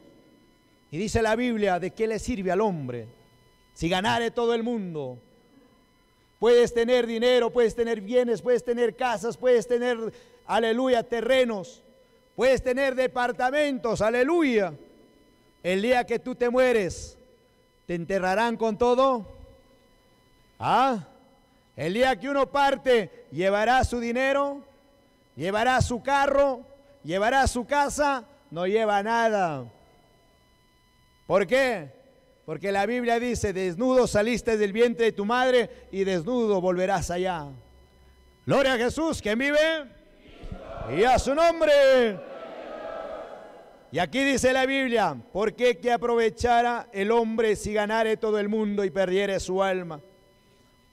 Y dice la Biblia, ¿de qué le sirve al hombre si ganare todo el mundo? Puedes tener dinero, puedes tener bienes, puedes tener casas, puedes tener, aleluya, terrenos, puedes tener departamentos, aleluya. El día que tú te mueres, ¿te enterrarán con todo? ¿Ah? El día que uno parte, llevará su dinero, llevará su carro, llevará su casa, no lleva nada. ¿Por qué? Porque la Biblia dice, desnudo saliste del vientre de tu madre y desnudo volverás allá. Gloria a Jesús, que vive? Y a su nombre. Y aquí dice la Biblia, ¿por qué que aprovechara el hombre si ganare todo el mundo y perdiere su alma?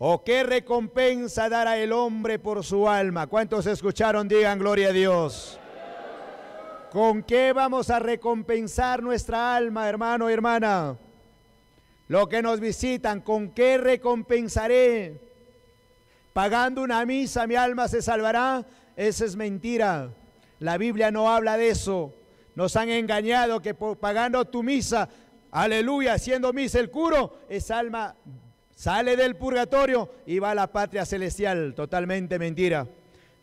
¿O qué recompensa dará el hombre por su alma? ¿Cuántos escucharon? Digan gloria a Dios. ¿Con qué vamos a recompensar nuestra alma, hermano, hermana? Lo que nos visitan, ¿con qué recompensaré? Pagando una misa, mi alma se salvará. Esa es mentira. La Biblia no habla de eso. Nos han engañado que pagando tu misa, aleluya, Haciendo misa el curo, es alma sale del purgatorio y va a la patria celestial. Totalmente mentira.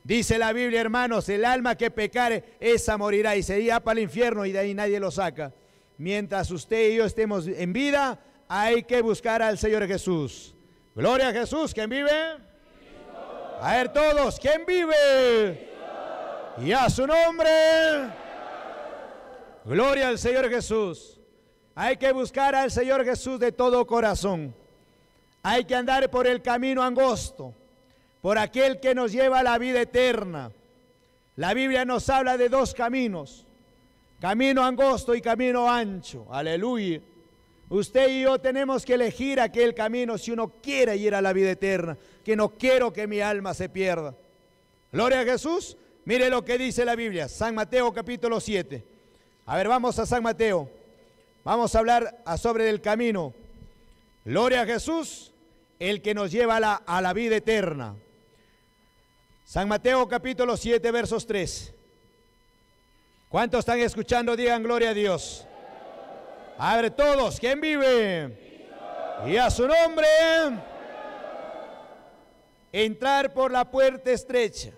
Dice la Biblia, hermanos, el alma que pecare, esa morirá y se irá para el infierno y de ahí nadie lo saca. Mientras usted y yo estemos en vida, hay que buscar al Señor Jesús. Gloria a Jesús, ¿quién vive? A ver todos, ¿quién vive? Y a su nombre. Gloria al Señor Jesús. Hay que buscar al Señor Jesús de todo corazón. Hay que andar por el camino angosto, por aquel que nos lleva a la vida eterna. La Biblia nos habla de dos caminos, camino angosto y camino ancho. Aleluya. Usted y yo tenemos que elegir aquel camino si uno quiere ir a la vida eterna, que no quiero que mi alma se pierda. Gloria a Jesús. Mire lo que dice la Biblia, San Mateo capítulo 7. A ver, vamos a San Mateo. Vamos a hablar a sobre el camino. Gloria a Jesús, el que nos lleva a la, vida eterna. San Mateo capítulo 7, versos 3. ¿Cuántos están escuchando? Digan gloria a Dios. Abre todos, ¿quién vive? Y a su nombre, entrar por la puerta estrecha,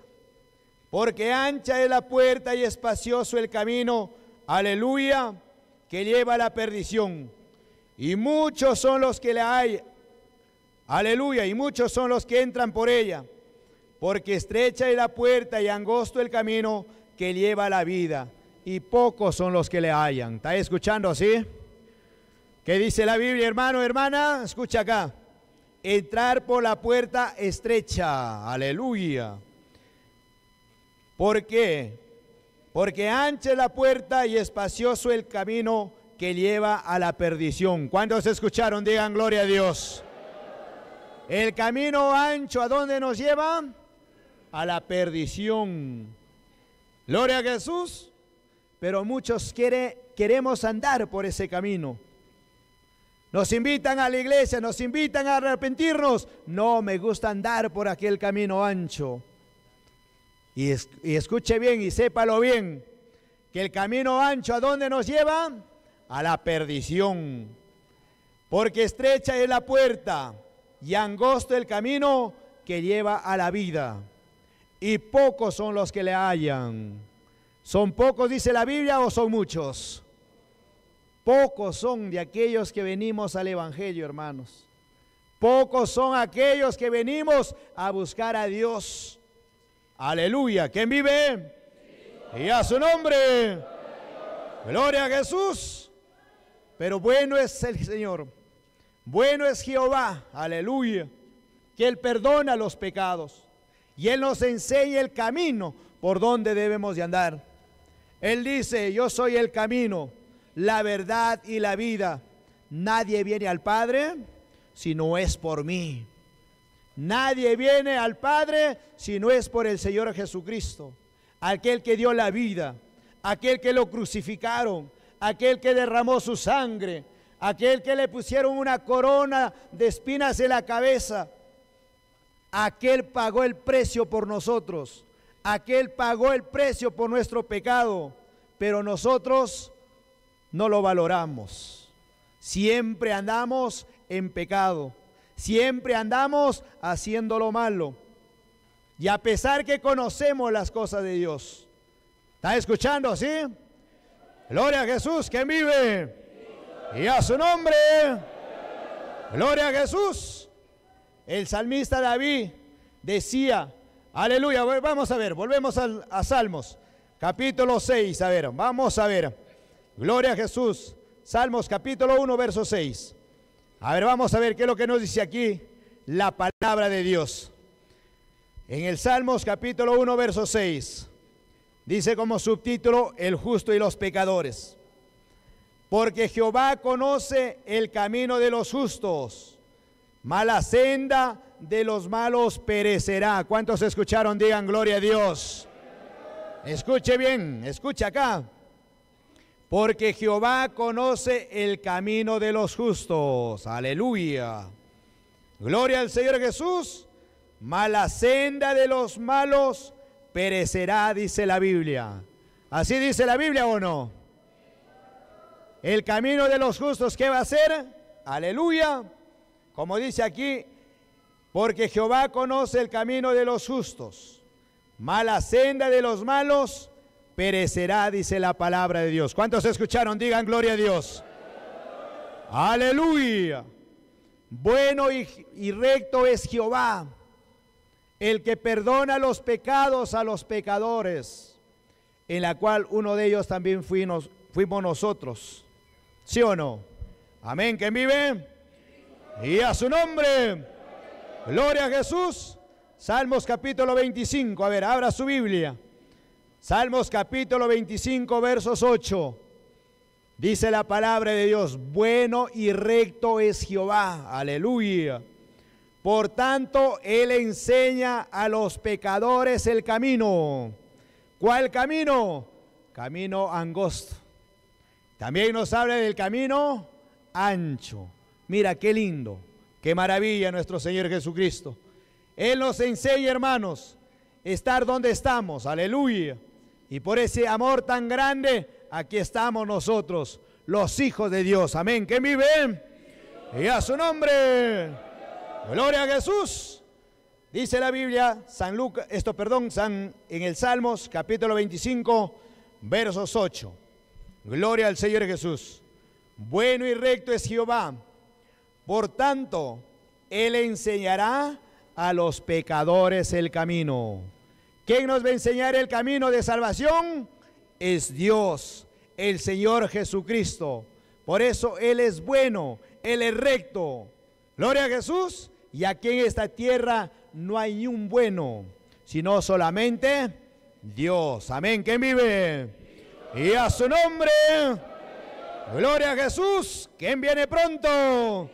porque ancha es la puerta y espacioso el camino, aleluya, que lleva a la perdición y muchos son los que le hay. Aleluya. Y muchos son los que entran por ella. Porque estrecha es la puerta y angosto el camino que lleva la vida. Y pocos son los que le hallan. ¿Está escuchando así? ¿Qué dice la Biblia, hermano, hermana? Escucha acá. Entrar por la puerta estrecha. Aleluya. ¿Por qué? Porque ancha es la puerta y espacioso el camino que lleva a la perdición. ¿Cuántos escucharon? Digan gloria a Dios. El camino ancho, ¿a dónde nos lleva? A la perdición. Gloria a Jesús. Pero muchos quiere, queremos andar por ese camino. Nos invitan a la iglesia, nos invitan a arrepentirnos. No, me gusta andar por aquel camino ancho. Y, y escuche bien y sépalo bien, que el camino ancho a dónde nos lleva? a la perdición. Porque estrecha es la puerta y angosto el camino que lleva a la vida. Y pocos son los que le hallan. ¿Son pocos, dice la Biblia, o son muchos? Pocos son de aquellos que venimos al Evangelio, hermanos. Pocos son aquellos que venimos a buscar a Dios. Aleluya. ¿Quién vive? Y a su nombre. Gloria a Jesús. Pero bueno es el Señor, bueno es Jehová, aleluya, que Él perdona los pecados y Él nos enseña el camino por donde debemos de andar. Él dice, yo soy el camino, la verdad y la vida. Nadie viene al Padre si no es por mí. Nadie viene al Padre si no es por el Señor Jesucristo, aquel que dio la vida, aquel que lo crucificaron, aquel que derramó su sangre, aquel que le pusieron una corona de espinas en la cabeza, aquel pagó el precio por nosotros, aquel pagó el precio por nuestro pecado, pero nosotros no lo valoramos. Siempre andamos en pecado, siempre andamos haciendo lo malo. Y a pesar que conocemos las cosas de Dios, ¿está escuchando? así?, Gloria a Jesús, que vive. Y a su nombre. Gloria a Jesús. El salmista David decía, aleluya, vamos a ver, volvemos a, Salmos, capítulo 6, a ver, vamos a ver. Gloria a Jesús. Salmos capítulo 1, verso 6. A ver, vamos a ver qué es lo que nos dice aquí la palabra de Dios. En el Salmos capítulo 1, verso 6. Dice como subtítulo, el justo y los pecadores. Porque Jehová conoce el camino de los justos, mala senda de los malos perecerá. ¿Cuántos escucharon? Digan gloria a Dios. Escuche bien, escucha acá. Porque Jehová conoce el camino de los justos. Aleluya. Gloria al Señor Jesús. Mala senda de los malos perecerá, dice la Biblia. ¿Así dice la Biblia o no? El camino de los justos, ¿qué va a ser? Aleluya. Como dice aquí, porque Jehová conoce el camino de los justos. Mala senda de los malos perecerá, dice la palabra de Dios. ¿Cuántos escucharon? Digan gloria a Dios. Aleluya. Bueno y, y recto es Jehová el que perdona los pecados a los pecadores, en la cual uno de ellos también fuimos, nosotros. ¿Sí o no? Amén. ¿Quién vive? Y a su nombre. Gloria a Jesús. Salmos capítulo 25. A ver, abra su Biblia. Salmos capítulo 25, versos 8. Dice la palabra de Dios, bueno y recto es Jehová. Aleluya. Por tanto, Él enseña a los pecadores el camino. ¿Cuál camino? Camino angosto. También nos habla del camino ancho. Mira, qué lindo, qué maravilla nuestro Señor Jesucristo. Él nos enseña, hermanos, estar donde estamos. Aleluya. Y por ese amor tan grande, aquí estamos nosotros, los hijos de Dios. Amén. Que vive? Y a su nombre. Gloria a Jesús. Dice la Biblia, San Lucas, esto perdón, San, en el Salmos capítulo 25, versos 8. Gloria al Señor Jesús. Bueno y recto es Jehová. Por tanto, Él enseñará a los pecadores el camino. ¿Quién nos va a enseñar el camino de salvación? Es Dios, el Señor Jesucristo. Por eso Él es bueno, Él es recto. Gloria a Jesús. Y aquí en esta tierra no hay ni un bueno, sino solamente Dios. Amén. ¿Quién vive? Y a su nombre. Gloria a Jesús, ¿Quién viene pronto.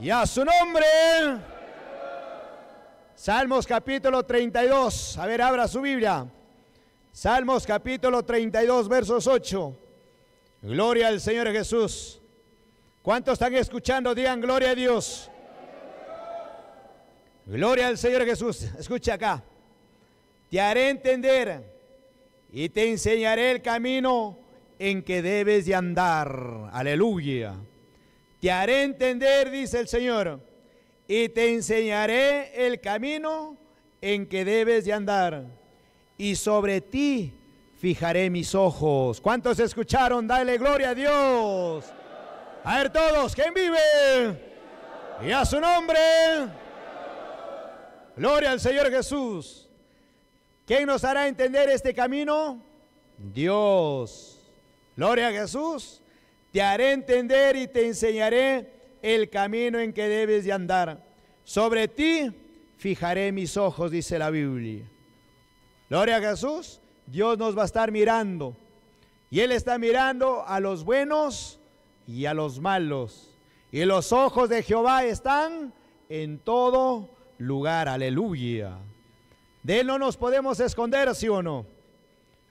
Y a su nombre. Salmos capítulo 32. A ver, abra su Biblia. Salmos capítulo 32, versos 8. Gloria al Señor Jesús. ¿Cuántos están escuchando? Digan gloria a Dios. Gloria al Señor Jesús. Escucha acá. Te haré entender y te enseñaré el camino en que debes de andar. Aleluya. Te haré entender, dice el Señor, y te enseñaré el camino en que debes de andar. Y sobre ti fijaré mis ojos. ¿Cuántos escucharon? Dale gloria a Dios. A ver todos, ¿quién vive? Y a su nombre. Gloria al Señor Jesús. ¿Quién nos hará entender este camino? Dios. Gloria a Jesús. Te haré entender y te enseñaré el camino en que debes de andar. Sobre ti fijaré mis ojos, dice la Biblia. Gloria a Jesús. Dios nos va a estar mirando. Y Él está mirando a los buenos y a los malos. Y los ojos de Jehová están en todo lugar. Aleluya. De Él no nos podemos esconder, sí o no.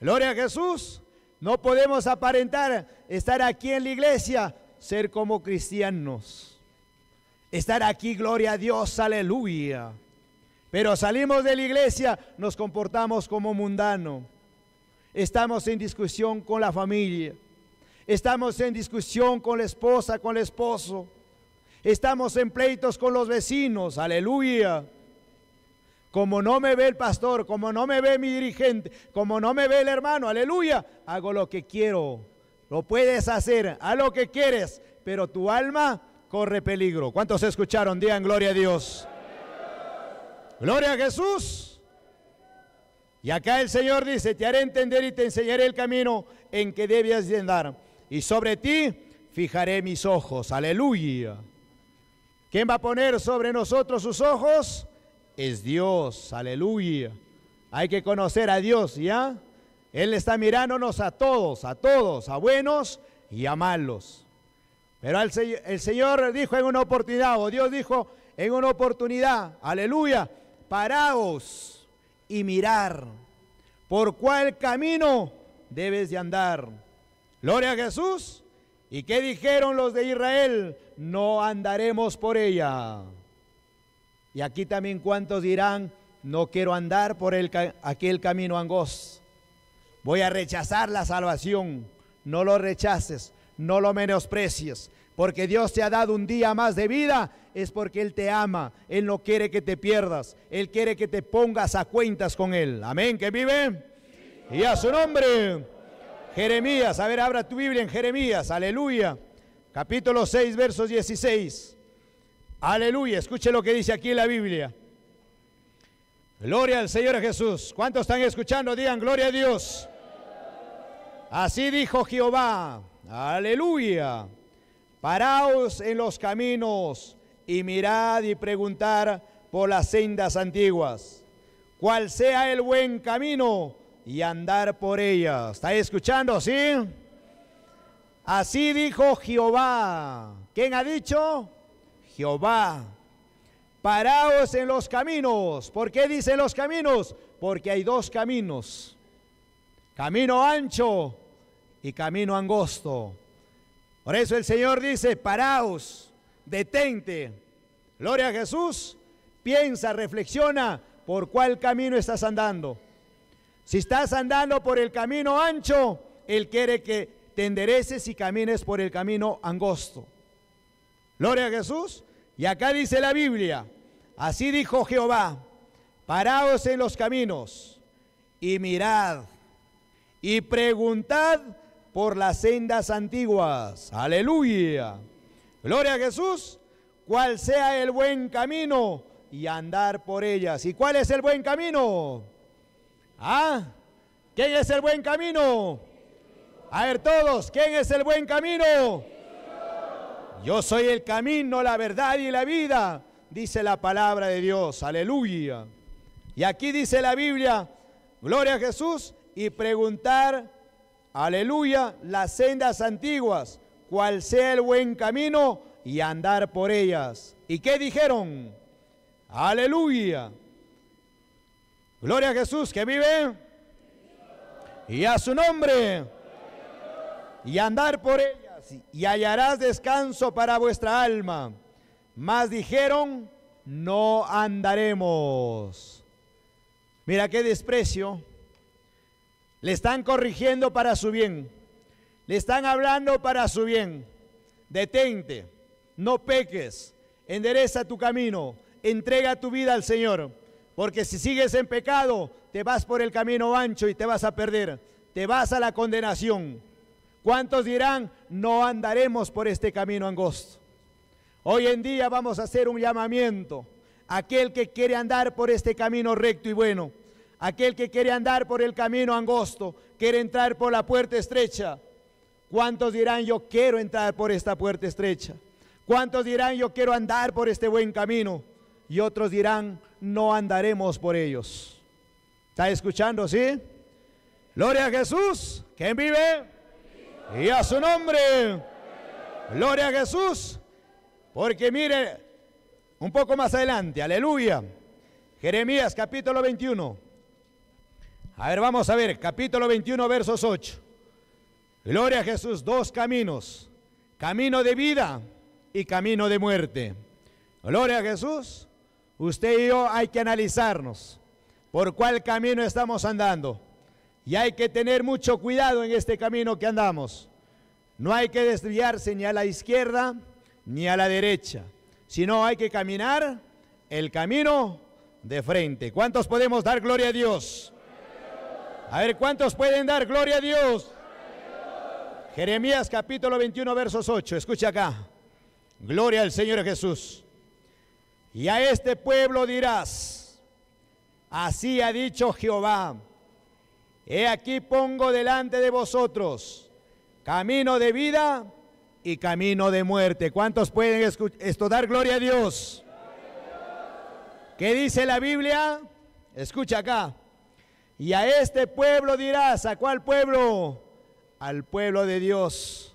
Gloria a Jesús. No podemos aparentar estar aquí en la iglesia, ser como cristianos. Estar aquí, gloria a Dios, aleluya. Pero salimos de la iglesia, nos comportamos como mundano. Estamos en discusión con la familia. Estamos en discusión con la esposa, con el esposo. Estamos en pleitos con los vecinos, aleluya. Como no me ve el pastor, como no me ve mi dirigente, como no me ve el hermano, aleluya, hago lo que quiero. Lo puedes hacer, haz lo que quieres, pero tu alma corre peligro. ¿Cuántos escucharon? Digan gloria a Dios. Gloria a Jesús. Y acá el Señor dice, te haré entender y te enseñaré el camino en que debes andar. Y sobre ti fijaré mis ojos. Aleluya. ¿Quién va a poner sobre nosotros sus ojos? Es Dios, aleluya. Hay que conocer a Dios, ¿ya? Él está mirándonos a todos, a todos, a buenos y a malos. Pero el, Señor dijo en una oportunidad, o Dios dijo en una oportunidad, aleluya, paraos y mirar por cuál camino debes de andar. Gloria a Jesús. ¿Y qué dijeron los de Israel? No andaremos por ella. Y aquí también cuántos dirán, no quiero andar por aquel camino angosto. Voy a rechazar la salvación. No lo rechaces, no lo menosprecies. Porque Dios te ha dado un día más de vida, es porque Él te ama. Él no quiere que te pierdas. Él quiere que te pongas a cuentas con Él. Amén, que vive. Y a su nombre. Jeremías, a ver, abra tu Biblia en Jeremías, aleluya. Capítulo 6, versos 16. Aleluya, escuche lo que dice aquí la Biblia. Gloria al Señor Jesús. ¿Cuántos están escuchando? Digan, gloria a Dios. Así dijo Jehová. Aleluya. Paraos en los caminos y mirad y preguntar por las sendas antiguas. Cuál sea el buen camino y andar por ella... ¿Está escuchando? ¿Sí? Así dijo Jehová. ¿Quién ha dicho? Jehová. Paraos en los caminos. ¿Por qué dice los caminos? Porque hay dos caminos. Camino ancho y camino angosto. Por eso el Señor dice, paraos, detente. Gloria a Jesús. Piensa, reflexiona por cuál camino estás andando. Si estás andando por el camino ancho, Él quiere que te endereces y camines por el camino angosto. Gloria a Jesús. Y acá dice la Biblia, así dijo Jehová, paraos en los caminos y mirad y preguntad por las sendas antiguas. Aleluya. Gloria a Jesús. ¿Cuál sea el buen camino? Y andar por ellas. ¿Y cuál es el buen camino? ¿Ah? ¿Quién es el buen camino? A ver todos, ¿quién es el buen camino? Yo soy el camino, la verdad y la vida, dice la palabra de Dios. Aleluya. Y aquí dice la Biblia, gloria a Jesús, y preguntar, aleluya, las sendas antiguas, cuál sea el buen camino y andar por ellas. ¿Y qué dijeron? Aleluya. Gloria a Jesús que vive. Y a su nombre. Y andar por ellas. Y hallarás descanso para vuestra alma. Mas dijeron, no andaremos. Mira qué desprecio. Le están corrigiendo para su bien. Le están hablando para su bien. Detente, no peques, endereza tu camino, entrega tu vida al Señor. Porque si sigues en pecado, te vas por el camino ancho y te vas a perder. Te vas a la condenación. ¿Cuántos dirán, no andaremos por este camino angosto? Hoy en día vamos a hacer un llamamiento. Aquel que quiere andar por este camino recto y bueno, aquel que quiere andar por el camino angosto, quiere entrar por la puerta estrecha. ¿Cuántos dirán, yo quiero entrar por esta puerta estrecha? ¿Cuántos dirán, yo quiero andar por este buen camino? y otros dirán, no andaremos por ellos. ¿Está escuchando, sí? Gloria a Jesús, ¿quién vive? Y a su nombre. Gloria a Jesús, porque mire, un poco más adelante, aleluya. Jeremías capítulo 21. A ver, vamos a ver, capítulo 21, versos 8. Gloria a Jesús, dos caminos, camino de vida y camino de muerte. Gloria a Jesús. Usted y yo hay que analizarnos por cuál camino estamos andando. Y hay que tener mucho cuidado en este camino que andamos. No hay que desviarse ni a la izquierda ni a la derecha, sino hay que caminar el camino de frente. ¿Cuántos podemos dar gloria a Dios? A ver, ¿cuántos pueden dar gloria a Dios? Jeremías capítulo 21, versos 8. Escucha acá. Gloria al Señor Jesús. Y a este pueblo dirás, así ha dicho Jehová, he aquí pongo delante de vosotros camino de vida y camino de muerte. ¿Cuántos pueden esto dar gloria a Dios? ¿Qué dice la Biblia? Escucha acá. Y a este pueblo dirás, ¿a cuál pueblo? Al pueblo de Dios,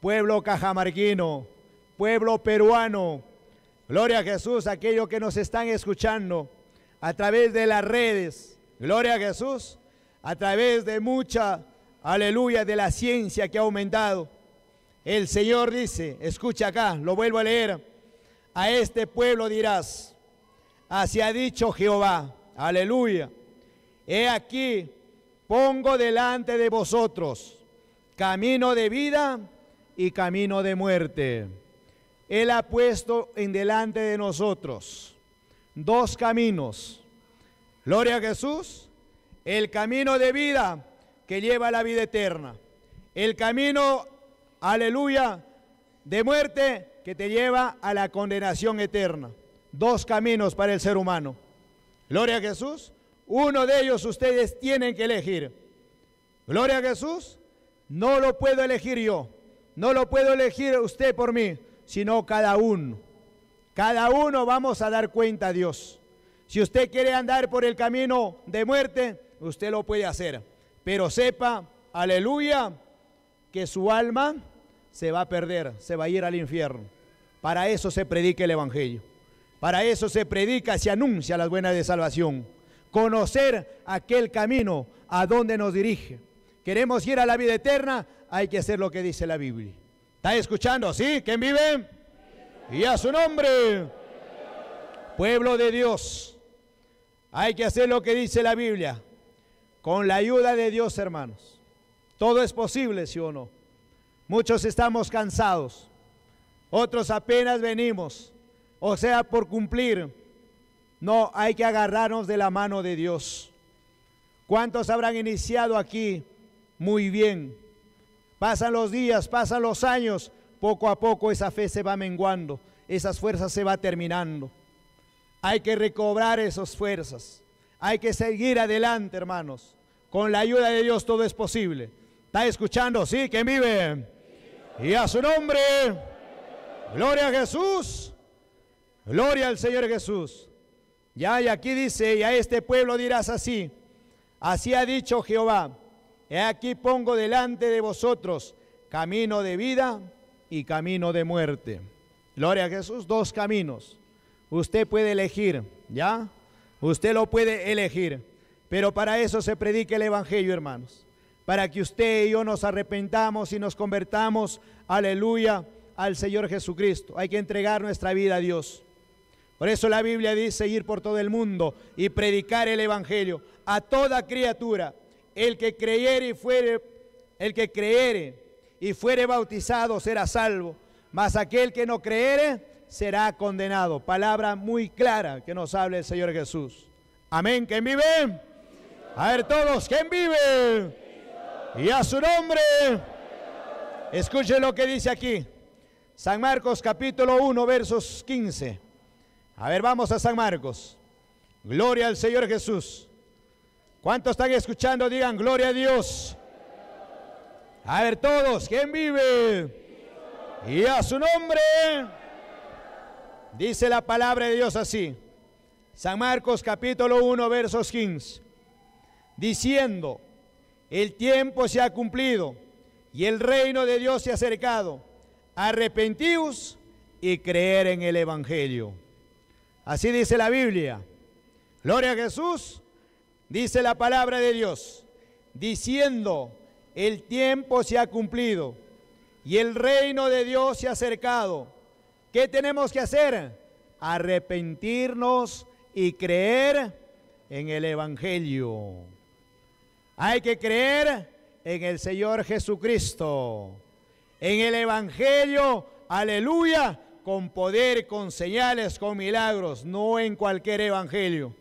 pueblo cajamarquino, pueblo peruano, Gloria a Jesús, aquellos que nos están escuchando a través de las redes. Gloria a Jesús, a través de mucha, aleluya, de la ciencia que ha aumentado. El Señor dice, escucha acá, lo vuelvo a leer, a este pueblo dirás, así ha dicho Jehová, aleluya, he aquí, pongo delante de vosotros camino de vida y camino de muerte. Él ha puesto en delante de nosotros dos caminos. Gloria a Jesús, el camino de vida que lleva a la vida eterna. El camino, aleluya, de muerte que te lleva a la condenación eterna. Dos caminos para el ser humano. Gloria a Jesús. Uno de ellos ustedes tienen que elegir. Gloria a Jesús. No lo puedo elegir yo. No lo puedo elegir usted por mí sino cada uno. Cada uno vamos a dar cuenta a Dios. Si usted quiere andar por el camino de muerte, usted lo puede hacer. Pero sepa, aleluya, que su alma se va a perder, se va a ir al infierno. Para eso se predica el Evangelio. Para eso se predica, se anuncia las buenas de salvación. Conocer aquel camino a donde nos dirige. Queremos ir a la vida eterna, hay que hacer lo que dice la Biblia. Está escuchando? ¿Sí? ¿Quién vive? Y a su nombre. Pueblo de Dios. Hay que hacer lo que dice la Biblia. Con la ayuda de Dios, hermanos. Todo es posible, sí o no. Muchos estamos cansados. Otros apenas venimos. O sea, por cumplir. No, hay que agarrarnos de la mano de Dios. ¿Cuántos habrán iniciado aquí? Muy bien Pasan los días, pasan los años, poco a poco esa fe se va menguando, esas fuerzas se va terminando. Hay que recobrar esas fuerzas, hay que seguir adelante, hermanos. Con la ayuda de Dios todo es posible. ¿Está escuchando? Sí, que vive. Y a su nombre, gloria a Jesús, gloria al Señor Jesús. Ya, y aquí dice, y a este pueblo dirás así, así ha dicho Jehová He aquí pongo delante de vosotros camino de vida y camino de muerte. Gloria a Jesús, dos caminos. Usted puede elegir, ¿ya? Usted lo puede elegir. Pero para eso se predica el Evangelio, hermanos. Para que usted y yo nos arrepentamos y nos convertamos, aleluya, al Señor Jesucristo. Hay que entregar nuestra vida a Dios. Por eso la Biblia dice ir por todo el mundo y predicar el Evangelio a toda criatura el que creyere y fuere, el que y fuere bautizado será salvo, mas aquel que no creere será condenado. Palabra muy clara que nos habla el Señor Jesús. Amén. ¿Quién vive? A ver todos, ¿quién vive? Y a su nombre. Escuchen lo que dice aquí. San Marcos capítulo 1, versos 15. A ver, vamos a San Marcos. Gloria al Señor Jesús. ¿Cuántos están escuchando? Digan, gloria a Dios. A ver todos, ¿quién vive? Y a su nombre. Dice la palabra de Dios así. San Marcos capítulo 1, versos 15. Diciendo, el tiempo se ha cumplido y el reino de Dios se ha acercado. Arrepentíos y creer en el Evangelio. Así dice la Biblia. Gloria a Jesús. Dice la palabra de Dios, diciendo, el tiempo se ha cumplido y el reino de Dios se ha acercado. ¿Qué tenemos que hacer? Arrepentirnos y creer en el Evangelio. Hay que creer en el Señor Jesucristo, en el Evangelio, aleluya, con poder, con señales, con milagros, no en cualquier Evangelio.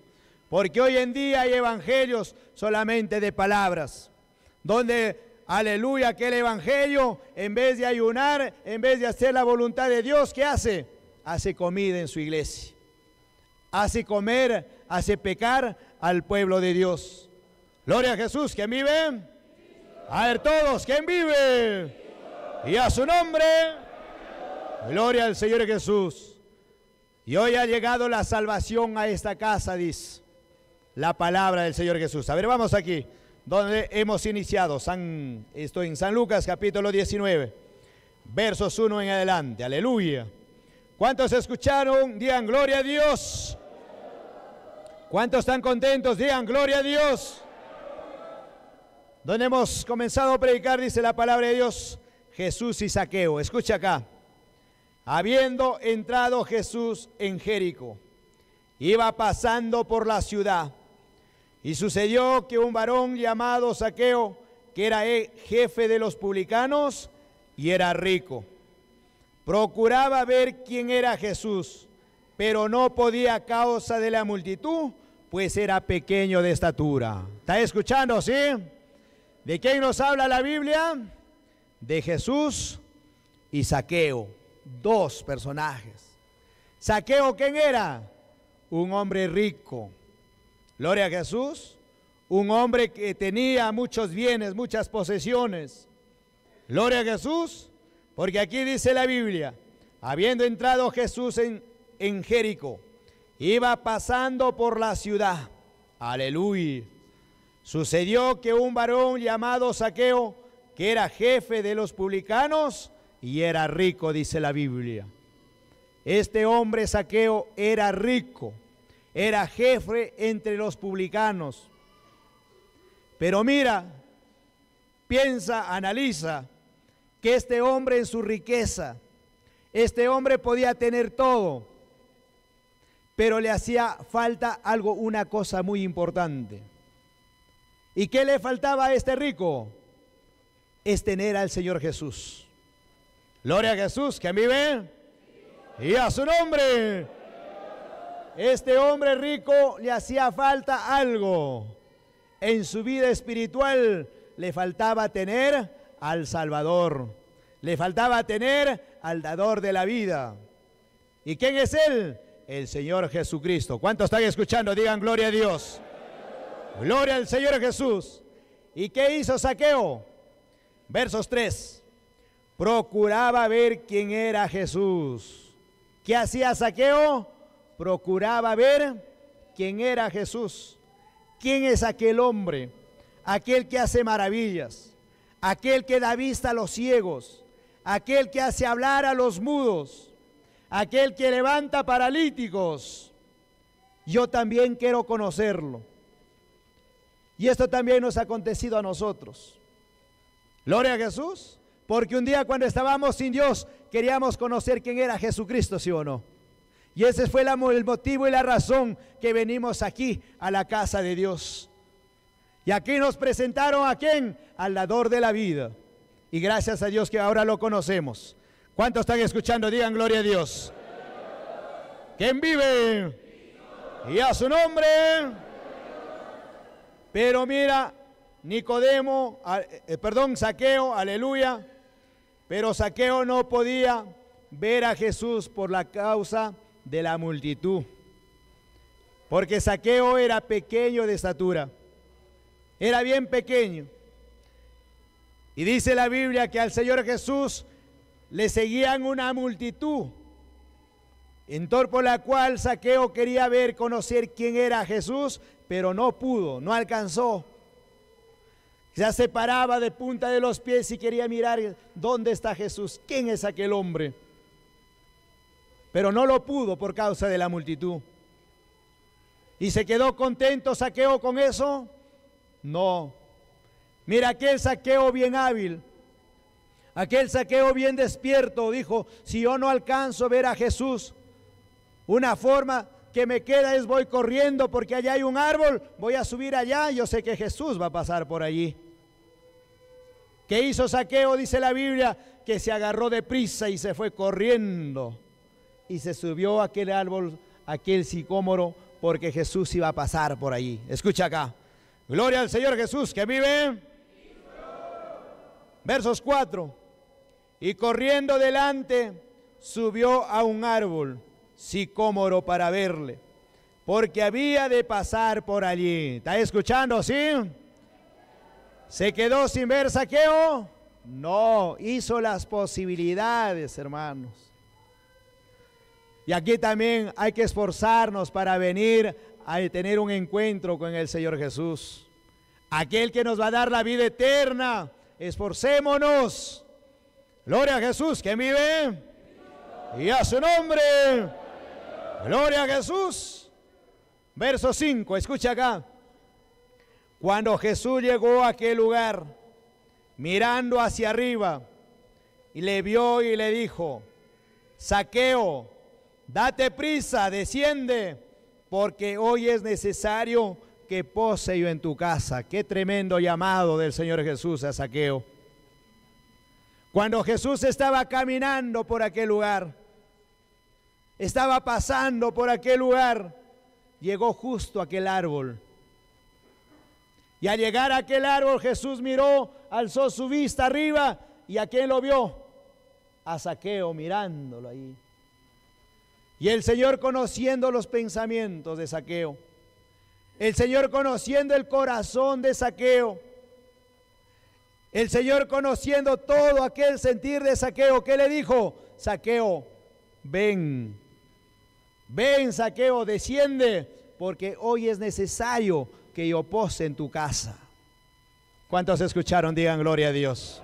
Porque hoy en día hay evangelios solamente de palabras, donde, aleluya, aquel evangelio, en vez de ayunar, en vez de hacer la voluntad de Dios, ¿qué hace? Hace comida en su iglesia, hace comer, hace pecar al pueblo de Dios. Gloria a Jesús, ¿quién vive? A ver todos, ¿quién vive? Y a su nombre, gloria al Señor Jesús. Y hoy ha llegado la salvación a esta casa, dice la palabra del Señor Jesús. A ver, vamos aquí, donde hemos iniciado. San, estoy en San Lucas, capítulo 19, versos 1 en adelante. Aleluya. ¿Cuántos escucharon? Digan gloria a Dios. ¿Cuántos están contentos? Digan gloria a Dios. Donde hemos comenzado a predicar, dice la palabra de Dios, Jesús y Saqueo. Escucha acá. Habiendo entrado Jesús en Jerico, iba pasando por la ciudad y sucedió que un varón llamado Saqueo, que era e, jefe de los publicanos y era rico, procuraba ver quién era Jesús, pero no podía a causa de la multitud, pues era pequeño de estatura. ¿Está escuchando, sí? ¿De quién nos habla la Biblia? De Jesús y Saqueo, dos personajes. Saqueo, ¿quién era? Un hombre rico. Gloria a Jesús. Un hombre que tenía muchos bienes, muchas posesiones. Gloria a Jesús. Porque aquí dice la Biblia, habiendo entrado Jesús en, en iba pasando por la ciudad. Aleluya. Sucedió que un varón llamado Saqueo, que era jefe de los publicanos y era rico, dice la Biblia. Este hombre Saqueo era rico era jefe entre los publicanos. Pero mira, piensa, analiza que este hombre en su riqueza, este hombre podía tener todo, pero le hacía falta algo, una cosa muy importante. ¿Y qué le faltaba a este rico? Es tener al Señor Jesús. Gloria a Jesús, que vive. Y a su nombre. Este hombre rico le hacía falta algo. En su vida espiritual le faltaba tener al Salvador. Le faltaba tener al dador de la vida. ¿Y quién es él? El Señor Jesucristo. ¿Cuántos están escuchando? Digan gloria a Dios. Gloria al Señor Jesús. ¿Y qué hizo Saqueo? Versos 3. Procuraba ver quién era Jesús. ¿Qué hacía Saqueo? procuraba ver quién era Jesús, quién es aquel hombre, aquel que hace maravillas, aquel que da vista a los ciegos, aquel que hace hablar a los mudos, aquel que levanta paralíticos. Yo también quiero conocerlo. Y esto también nos ha acontecido a nosotros. Gloria a Jesús, porque un día cuando estábamos sin Dios queríamos conocer quién era Jesucristo, sí o no. Y ese fue el motivo y la razón que venimos aquí a la casa de Dios. Y aquí nos presentaron a quién? Al dador de la vida. Y gracias a Dios que ahora lo conocemos. ¿Cuántos están escuchando? Digan gloria a Dios. ¿Quién vive? Y a su nombre. Pero mira, Nicodemo, eh, perdón, Saqueo, aleluya. Pero Saqueo no podía ver a Jesús por la causa de la multitud, porque Saqueo era pequeño de estatura, era bien pequeño. Y dice la Biblia que al Señor Jesús le seguían una multitud, en torno a la cual Saqueo quería ver, conocer quién era Jesús, pero no pudo, no alcanzó. Ya se paraba de punta de los pies y quería mirar dónde está Jesús, quién es aquel hombre pero no lo pudo por causa de la multitud. ¿Y se quedó contento saqueo con eso? No. Mira aquel saqueo bien hábil, aquel saqueo bien despierto, dijo, si yo no alcanzo a ver a Jesús, una forma que me queda es voy corriendo porque allá hay un árbol, voy a subir allá, yo sé que Jesús va a pasar por allí. ¿Qué hizo saqueo? Dice la Biblia, que se agarró de prisa y se fue corriendo y se subió a aquel árbol, aquel sicómoro, porque Jesús iba a pasar por allí. Escucha acá. Gloria al Señor Jesús que vive. Versos 4. Y corriendo delante, subió a un árbol, sicómoro, para verle, porque había de pasar por allí. ¿Está escuchando? ¿Sí? ¿Se quedó sin ver saqueo? No, hizo las posibilidades, hermanos. Y aquí también hay que esforzarnos para venir a tener un encuentro con el Señor Jesús. Aquel que nos va a dar la vida eterna. Esforcémonos. Gloria a Jesús que vive. Y a su nombre. Gloria a Jesús. Verso 5. Escucha acá. Cuando Jesús llegó a aquel lugar, mirando hacia arriba, y le vio y le dijo, saqueo Date prisa, desciende, porque hoy es necesario que pose en tu casa. Qué tremendo llamado del Señor Jesús a Saqueo. Cuando Jesús estaba caminando por aquel lugar, estaba pasando por aquel lugar, llegó justo a aquel árbol. Y al llegar a aquel árbol Jesús miró, alzó su vista arriba y a quién lo vio? A Saqueo mirándolo ahí. Y el Señor conociendo los pensamientos de saqueo. El Señor conociendo el corazón de saqueo. El Señor conociendo todo aquel sentir de saqueo. ¿Qué le dijo? Saqueo, ven. Ven, saqueo, desciende, porque hoy es necesario que yo pose en tu casa. ¿Cuántos escucharon? Digan gloria a Dios.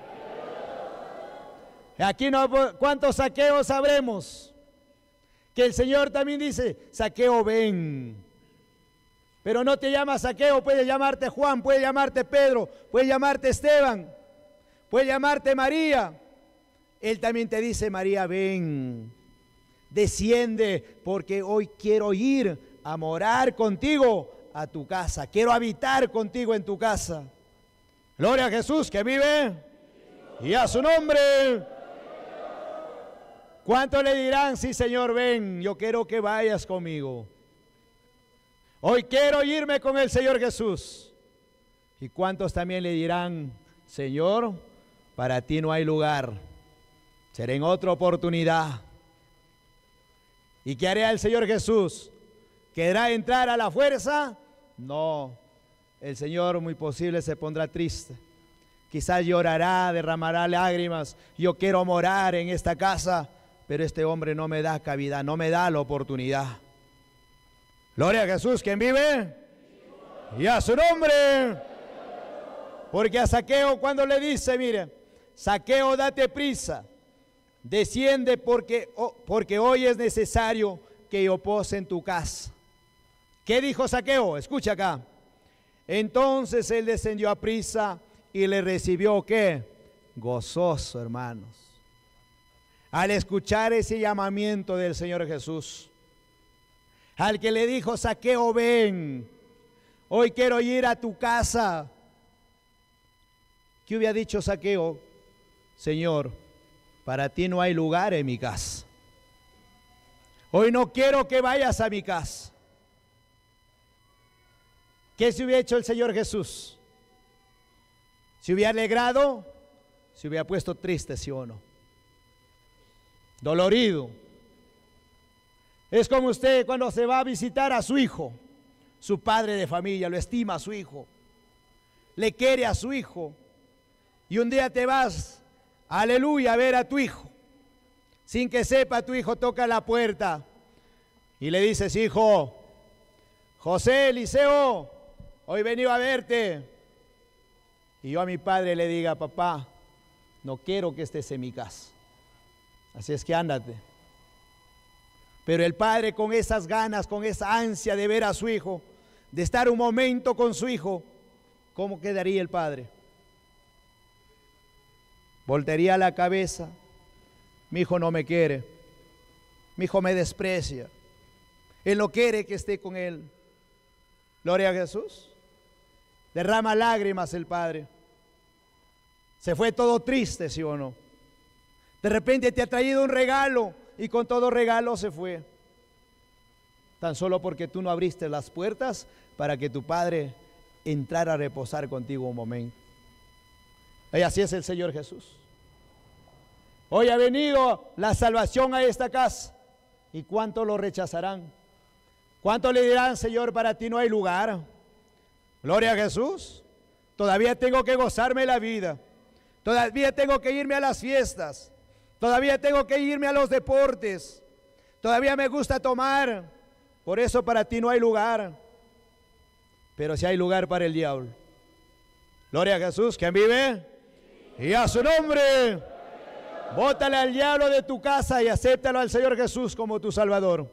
Aquí no, ¿cuántos saqueos sabremos? Que el Señor también dice, saqueo ven. Pero no te llama saqueo, puede llamarte Juan, puede llamarte Pedro, puede llamarte Esteban, puede llamarte María. Él también te dice, María, ven, desciende, porque hoy quiero ir a morar contigo a tu casa, quiero habitar contigo en tu casa. Gloria a Jesús que vive y a su nombre. ¿Cuántos le dirán, sí Señor, ven, yo quiero que vayas conmigo? Hoy quiero irme con el Señor Jesús. ¿Y cuántos también le dirán, Señor, para ti no hay lugar, será en otra oportunidad? ¿Y qué haré el Señor Jesús? ¿Querrá entrar a la fuerza? No, el Señor muy posible se pondrá triste. Quizás llorará, derramará lágrimas. Yo quiero morar en esta casa pero este hombre no me da cabida, no me da la oportunidad. Gloria a Jesús, quien vive? Y a su nombre. Porque a Saqueo cuando le dice, mire, Saqueo, date prisa, desciende porque, oh, porque hoy es necesario que yo pose en tu casa. ¿Qué dijo Saqueo? Escucha acá. Entonces él descendió a prisa y le recibió qué? Gozoso, hermanos al escuchar ese llamamiento del Señor Jesús, al que le dijo, saqueo, ven, hoy quiero ir a tu casa. ¿Qué hubiera dicho saqueo? Señor, para ti no hay lugar en mi casa. Hoy no quiero que vayas a mi casa. ¿Qué se hubiera hecho el Señor Jesús? ¿Se hubiera alegrado? ¿Se hubiera puesto triste, sí o no? dolorido. Es como usted cuando se va a visitar a su hijo, su padre de familia, lo estima a su hijo, le quiere a su hijo, y un día te vas, aleluya, a ver a tu hijo. Sin que sepa, tu hijo toca la puerta y le dices, hijo, José Eliseo, hoy venido a verte. Y yo a mi padre le diga, papá, no quiero que estés en mi casa. Así es que ándate. Pero el padre con esas ganas, con esa ansia de ver a su hijo, de estar un momento con su hijo, ¿cómo quedaría el padre? Voltería la cabeza, mi hijo no me quiere, mi hijo me desprecia, él no quiere que esté con él. Gloria a Jesús. Derrama lágrimas el padre. Se fue todo triste, sí o no. De repente te ha traído un regalo y con todo regalo se fue. Tan solo porque tú no abriste las puertas para que tu padre entrara a reposar contigo un momento. Y así es el Señor Jesús. Hoy ha venido la salvación a esta casa. ¿Y cuánto lo rechazarán? ¿Cuánto le dirán, Señor, para ti no hay lugar? Gloria a Jesús. Todavía tengo que gozarme la vida. Todavía tengo que irme a las fiestas. Todavía tengo que irme a los deportes. Todavía me gusta tomar. Por eso para ti no hay lugar. Pero si hay lugar para el diablo. Gloria a Jesús, quien vive. Y a su nombre. Bótale al diablo de tu casa y acéptalo al Señor Jesús como tu Salvador.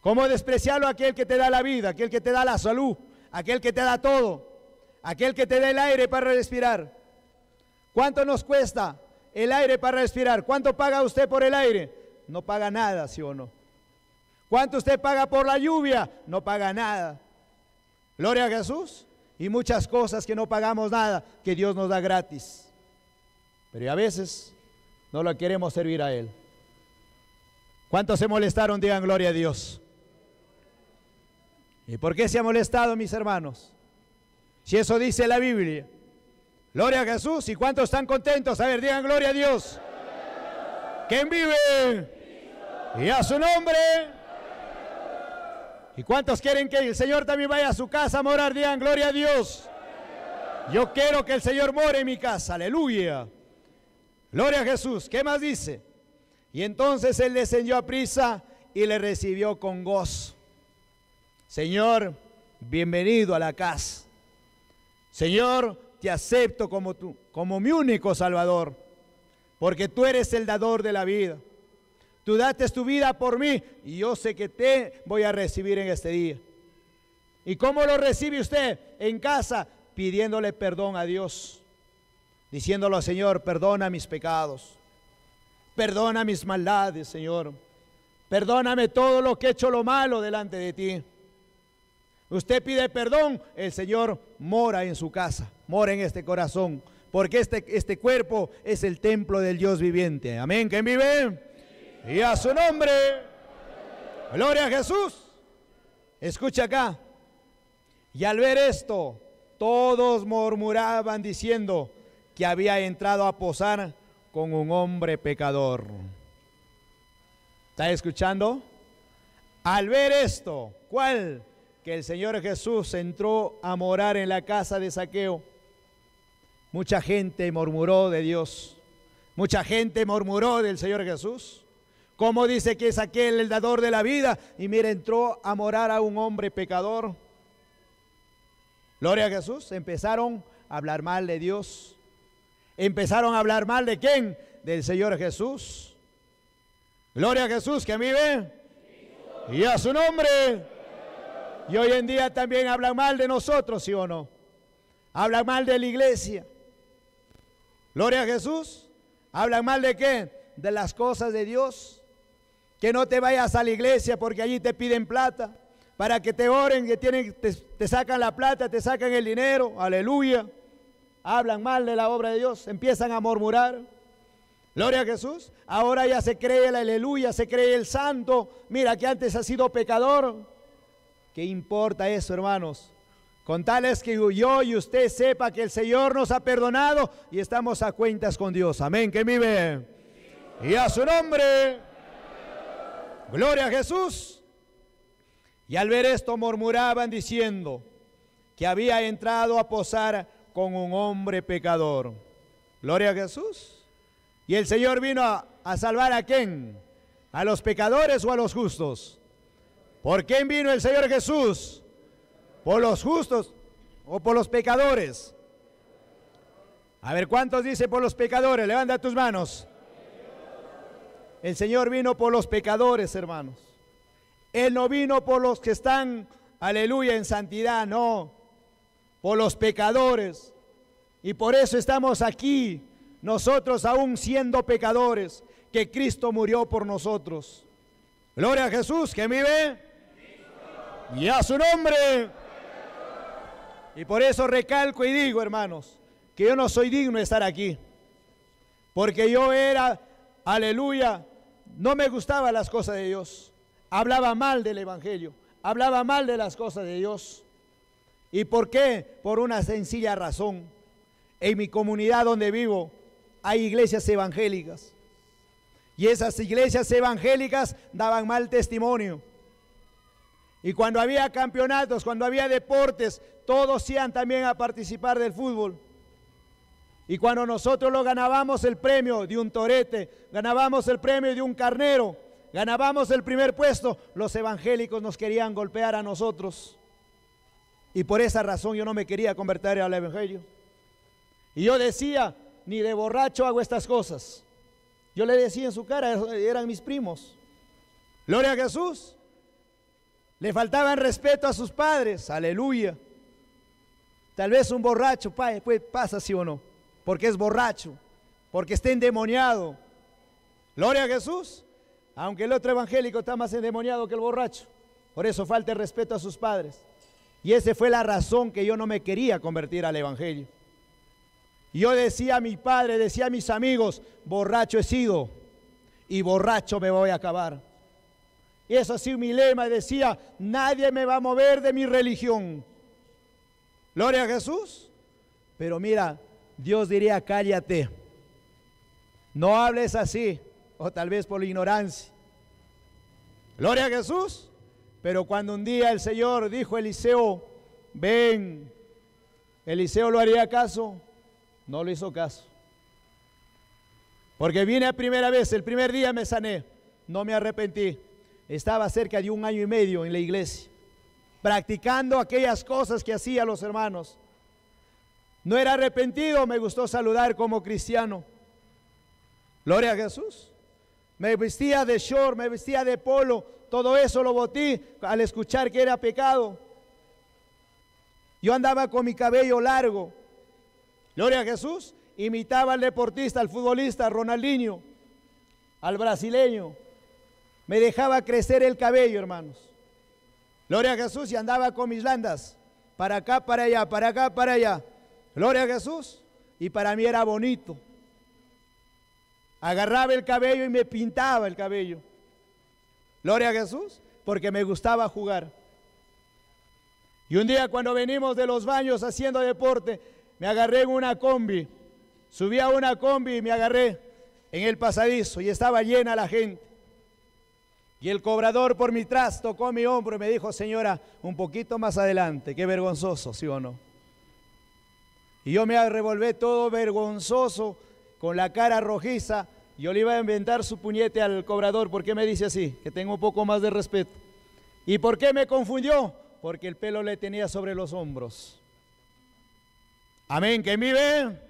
¿Cómo despreciarlo a aquel que te da la vida, aquel que te da la salud, aquel que te da todo, aquel que te da el aire para respirar? ¿Cuánto nos cuesta el aire para respirar. ¿Cuánto paga usted por el aire? No paga nada, sí o no. ¿Cuánto usted paga por la lluvia? No paga nada. Gloria a Jesús. Y muchas cosas que no pagamos nada, que Dios nos da gratis. Pero a veces no lo queremos servir a Él. ¿Cuántos se molestaron? Digan gloria a Dios. ¿Y por qué se ha molestado, mis hermanos? Si eso dice la Biblia. Gloria a Jesús. ¿Y cuántos están contentos? A ver, digan gloria a Dios. ¿Quién vive? Y a su nombre. ¿Y cuántos quieren que el Señor también vaya a su casa a morar? Digan gloria a Dios. Yo quiero que el Señor more en mi casa. Aleluya. Gloria a Jesús. ¿Qué más dice? Y entonces él descendió a prisa y le recibió con gozo. Señor, bienvenido a la casa. Señor, te acepto como, tú, como mi único Salvador, porque tú eres el dador de la vida. Tú dates tu vida por mí y yo sé que te voy a recibir en este día. ¿Y cómo lo recibe usted? En casa, pidiéndole perdón a Dios, diciéndolo, Señor, perdona mis pecados, perdona mis maldades, Señor, perdóname todo lo que he hecho lo malo delante de ti. Usted pide perdón, el Señor mora en su casa, mora en este corazón, porque este, este cuerpo es el templo del Dios viviente. Amén, ¿quién vive? Y a su nombre, gloria a Jesús. Escucha acá, y al ver esto, todos murmuraban diciendo que había entrado a posar con un hombre pecador. ¿Está escuchando? Al ver esto, ¿cuál? que el Señor Jesús entró a morar en la casa de Saqueo, mucha gente murmuró de Dios, mucha gente murmuró del Señor Jesús. ¿Cómo dice que es aquel el dador de la vida? Y mire entró a morar a un hombre pecador. Gloria a Jesús. Empezaron a hablar mal de Dios. Empezaron a hablar mal de quién? Del Señor Jesús. Gloria a Jesús que vive. Y a su nombre. Y hoy en día también hablan mal de nosotros, ¿sí o no? Hablan mal de la iglesia. Gloria a Jesús. Hablan mal de qué? De las cosas de Dios. Que no te vayas a la iglesia porque allí te piden plata. Para que te oren, que tienen, te, sacan la plata, te sacan el dinero. Aleluya. Hablan mal de la obra de Dios. Empiezan a murmurar. Gloria a Jesús. Ahora ya se cree la aleluya, se cree el santo. Mira que antes ha sido pecador. ¿Qué importa eso, hermanos? Con tal es que yo y usted sepa que el Señor nos ha perdonado y estamos a cuentas con Dios. Amén, que vive. Y a su nombre. Gloria a Jesús. Y al ver esto murmuraban diciendo que había entrado a posar con un hombre pecador. Gloria a Jesús. Y el Señor vino a, a salvar a quién? ¿A los pecadores o a los justos? ¿Por quién vino el Señor Jesús? ¿Por los justos o por los pecadores? A ver, ¿cuántos dice por los pecadores? Levanta tus manos. El Señor vino por los pecadores, hermanos. Él no vino por los que están, aleluya, en santidad, no. Por los pecadores. Y por eso estamos aquí, nosotros aún siendo pecadores, que Cristo murió por nosotros. Gloria a Jesús, que vive y a su nombre. Y por eso recalco y digo, hermanos, que yo no soy digno de estar aquí. Porque yo era, aleluya, no me gustaban las cosas de Dios. Hablaba mal del Evangelio, hablaba mal de las cosas de Dios. ¿Y por qué? Por una sencilla razón. En mi comunidad donde vivo hay iglesias evangélicas. Y esas iglesias evangélicas daban mal testimonio. Y cuando había campeonatos, cuando había deportes, todos iban también a participar del fútbol. Y cuando nosotros lo ganábamos el premio de un torete, ganábamos el premio de un carnero, ganábamos el primer puesto, los evangélicos nos querían golpear a nosotros. Y por esa razón yo no me quería convertir al evangelio. Y yo decía, ni de borracho hago estas cosas. Yo le decía en su cara, eran mis primos. Gloria a Jesús. Le faltaban respeto a sus padres, aleluya. Tal vez un borracho, padre, pues pasa sí o no, porque es borracho, porque está endemoniado. Gloria a Jesús, aunque el otro evangélico está más endemoniado que el borracho. Por eso falta el respeto a sus padres. Y esa fue la razón que yo no me quería convertir al Evangelio. Yo decía a mi padre, decía a mis amigos, borracho he sido y borracho me voy a acabar. Y ha así mi lema, decía, nadie me va a mover de mi religión. Gloria a Jesús. Pero mira, Dios diría, cállate. No hables así, o tal vez por ignorancia. Gloria a Jesús. Pero cuando un día el Señor dijo a Eliseo, ven, Eliseo lo haría caso, no lo hizo caso. Porque vine a primera vez, el primer día me sané, no me arrepentí estaba cerca de un año y medio en la iglesia, practicando aquellas cosas que hacía los hermanos. No era arrepentido, me gustó saludar como cristiano. Gloria a Jesús. Me vestía de short, me vestía de polo, todo eso lo botí al escuchar que era pecado. Yo andaba con mi cabello largo. Gloria a Jesús. Imitaba al deportista, al futbolista, Ronaldinho, al brasileño me dejaba crecer el cabello, hermanos. Gloria a Jesús y andaba con mis landas, para acá, para allá, para acá, para allá. Gloria a Jesús. Y para mí era bonito. Agarraba el cabello y me pintaba el cabello. Gloria a Jesús, porque me gustaba jugar. Y un día cuando venimos de los baños haciendo deporte, me agarré en una combi. Subí a una combi y me agarré en el pasadizo y estaba llena la gente. Y el cobrador por mi tras tocó mi hombro y me dijo, señora, un poquito más adelante, qué vergonzoso, ¿sí o no? Y yo me revolvé todo vergonzoso, con la cara rojiza, yo le iba a inventar su puñete al cobrador, ¿por qué me dice así? Que tengo un poco más de respeto. ¿Y por qué me confundió? Porque el pelo le tenía sobre los hombros. Amén, que vive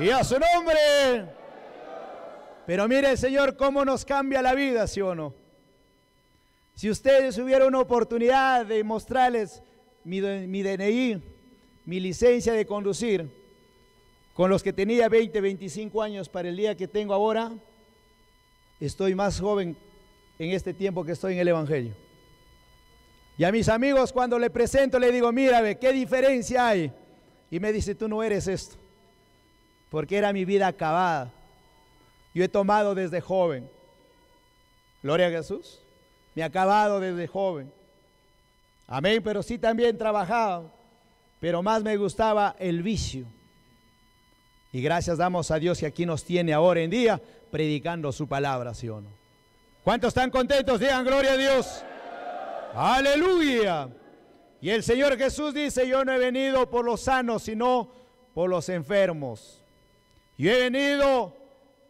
y a su nombre. Pero mire, Señor, cómo nos cambia la vida, ¿sí o no? Si ustedes hubieran una oportunidad de mostrarles mi, DNI, mi licencia de conducir, con los que tenía 20, 25 años para el día que tengo ahora, estoy más joven en este tiempo que estoy en el Evangelio. Y a mis amigos cuando le presento le digo, mira, ¿qué diferencia hay? Y me dice, tú no eres esto, porque era mi vida acabada. Yo he tomado desde joven. Gloria a Jesús me ha acabado desde joven. Amén, pero sí también trabajaba, pero más me gustaba el vicio. Y gracias damos a Dios que aquí nos tiene ahora en día predicando su palabra, ¿sí o no? ¿Cuántos están contentos? Digan gloria a Dios. Aleluya. Y el Señor Jesús dice, yo no he venido por los sanos, sino por los enfermos. Yo he venido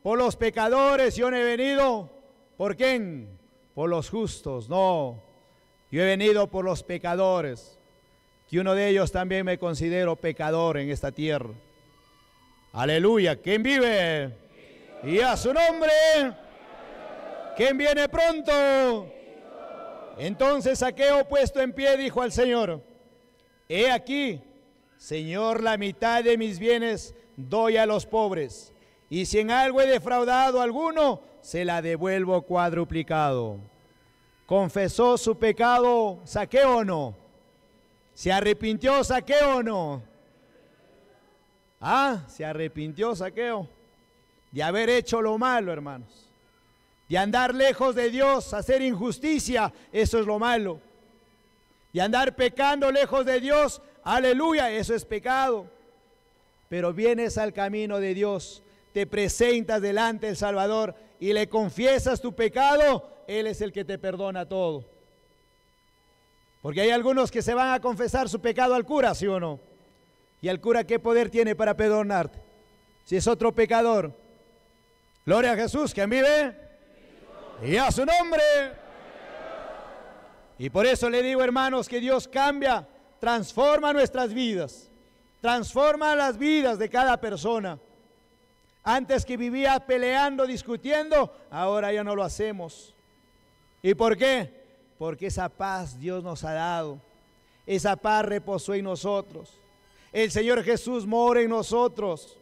por los pecadores, yo no he venido por quién? por los justos, no, yo he venido por los pecadores, que uno de ellos también me considero pecador en esta tierra. Aleluya, ¿quién vive? Y a su nombre, ¿quién viene pronto? Entonces Saqueo puesto en pie dijo al Señor, he aquí, Señor, la mitad de mis bienes doy a los pobres y si en algo he defraudado a alguno, se la devuelvo cuadruplicado. Confesó su pecado Saqueo o no. Se arrepintió Saqueo o no. Ah, se arrepintió Saqueo de haber hecho lo malo, hermanos. De andar lejos de Dios, hacer injusticia, eso es lo malo. De andar pecando lejos de Dios, aleluya, eso es pecado. Pero vienes al camino de Dios te presentas delante del Salvador y le confiesas tu pecado, Él es el que te perdona todo. Porque hay algunos que se van a confesar su pecado al cura, ¿sí o no? ¿Y al cura qué poder tiene para perdonarte? Si es otro pecador. Gloria a Jesús, que vive? Y a su nombre. Y por eso le digo, hermanos, que Dios cambia, transforma nuestras vidas, transforma las vidas de cada persona. Antes que vivía peleando, discutiendo, ahora ya no lo hacemos. ¿Y por qué? Porque esa paz Dios nos ha dado. Esa paz reposó en nosotros. El Señor Jesús mora en nosotros.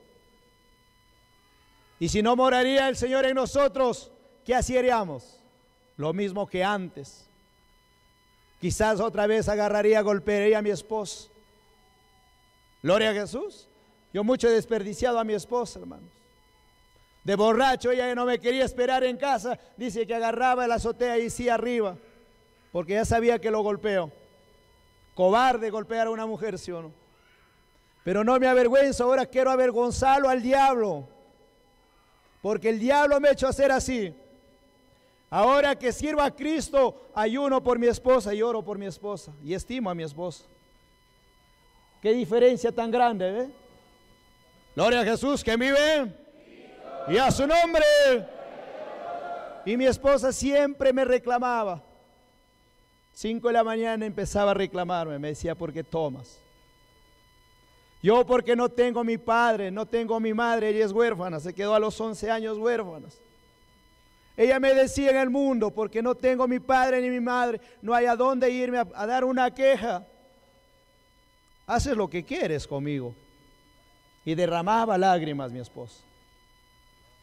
Y si no moraría el Señor en nosotros, ¿qué hacíamos? Lo mismo que antes. Quizás otra vez agarraría, golpearía a mi esposo. Gloria a Jesús. Yo mucho he desperdiciado a mi esposa, hermanos. De borracho, ella no me quería esperar en casa. Dice que agarraba el azotea y sí arriba, porque ya sabía que lo golpeo. Cobarde golpear a una mujer, ¿sí o no? Pero no me avergüenzo, ahora quiero avergonzarlo al diablo. Porque el diablo me ha hecho hacer así. Ahora que sirvo a Cristo, ayuno por mi esposa y oro por mi esposa y estimo a mi esposa. Qué diferencia tan grande, ¿eh? Gloria a Jesús que vive y a su nombre. Y mi esposa siempre me reclamaba. Cinco de la mañana empezaba a reclamarme, me decía, ¿por qué tomas? Yo porque no tengo mi padre, no tengo mi madre, ella es huérfana, se quedó a los 11 años huérfana. Ella me decía en el mundo, porque no tengo mi padre ni mi madre, no hay a dónde irme a dar una queja. Haces lo que quieres conmigo. Y derramaba lágrimas mi esposa.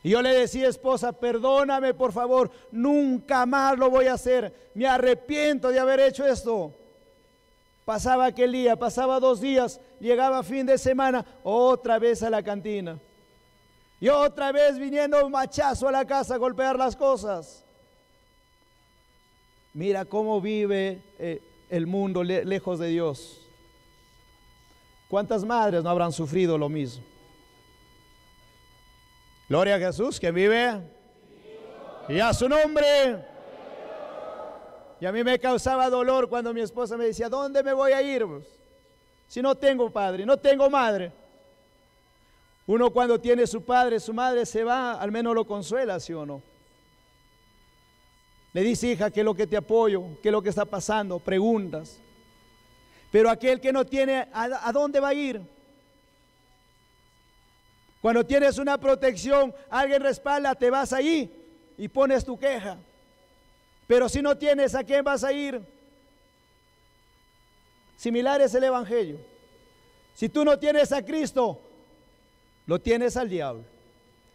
Y yo le decía, esposa, perdóname por favor, nunca más lo voy a hacer. Me arrepiento de haber hecho esto. Pasaba aquel día, pasaba dos días, llegaba fin de semana, otra vez a la cantina. Y otra vez viniendo un machazo a la casa a golpear las cosas. Mira cómo vive eh, el mundo lejos de Dios. ¿Cuántas madres no habrán sufrido lo mismo? Gloria a Jesús, que vive. Y a su nombre. Y a mí me causaba dolor cuando mi esposa me decía, ¿dónde me voy a ir? Si no tengo padre, no tengo madre. Uno cuando tiene su padre, su madre se va, al menos lo consuela, ¿sí o no? Le dice, hija, ¿qué es lo que te apoyo? ¿Qué es lo que está pasando? Preguntas. Pero aquel que no tiene, a dónde va a ir? Cuando tienes una protección, alguien respalda, te vas ahí y pones tu queja. Pero si no tienes, ¿a quién vas a ir? Similar es el Evangelio. Si tú no tienes a Cristo, lo tienes al diablo.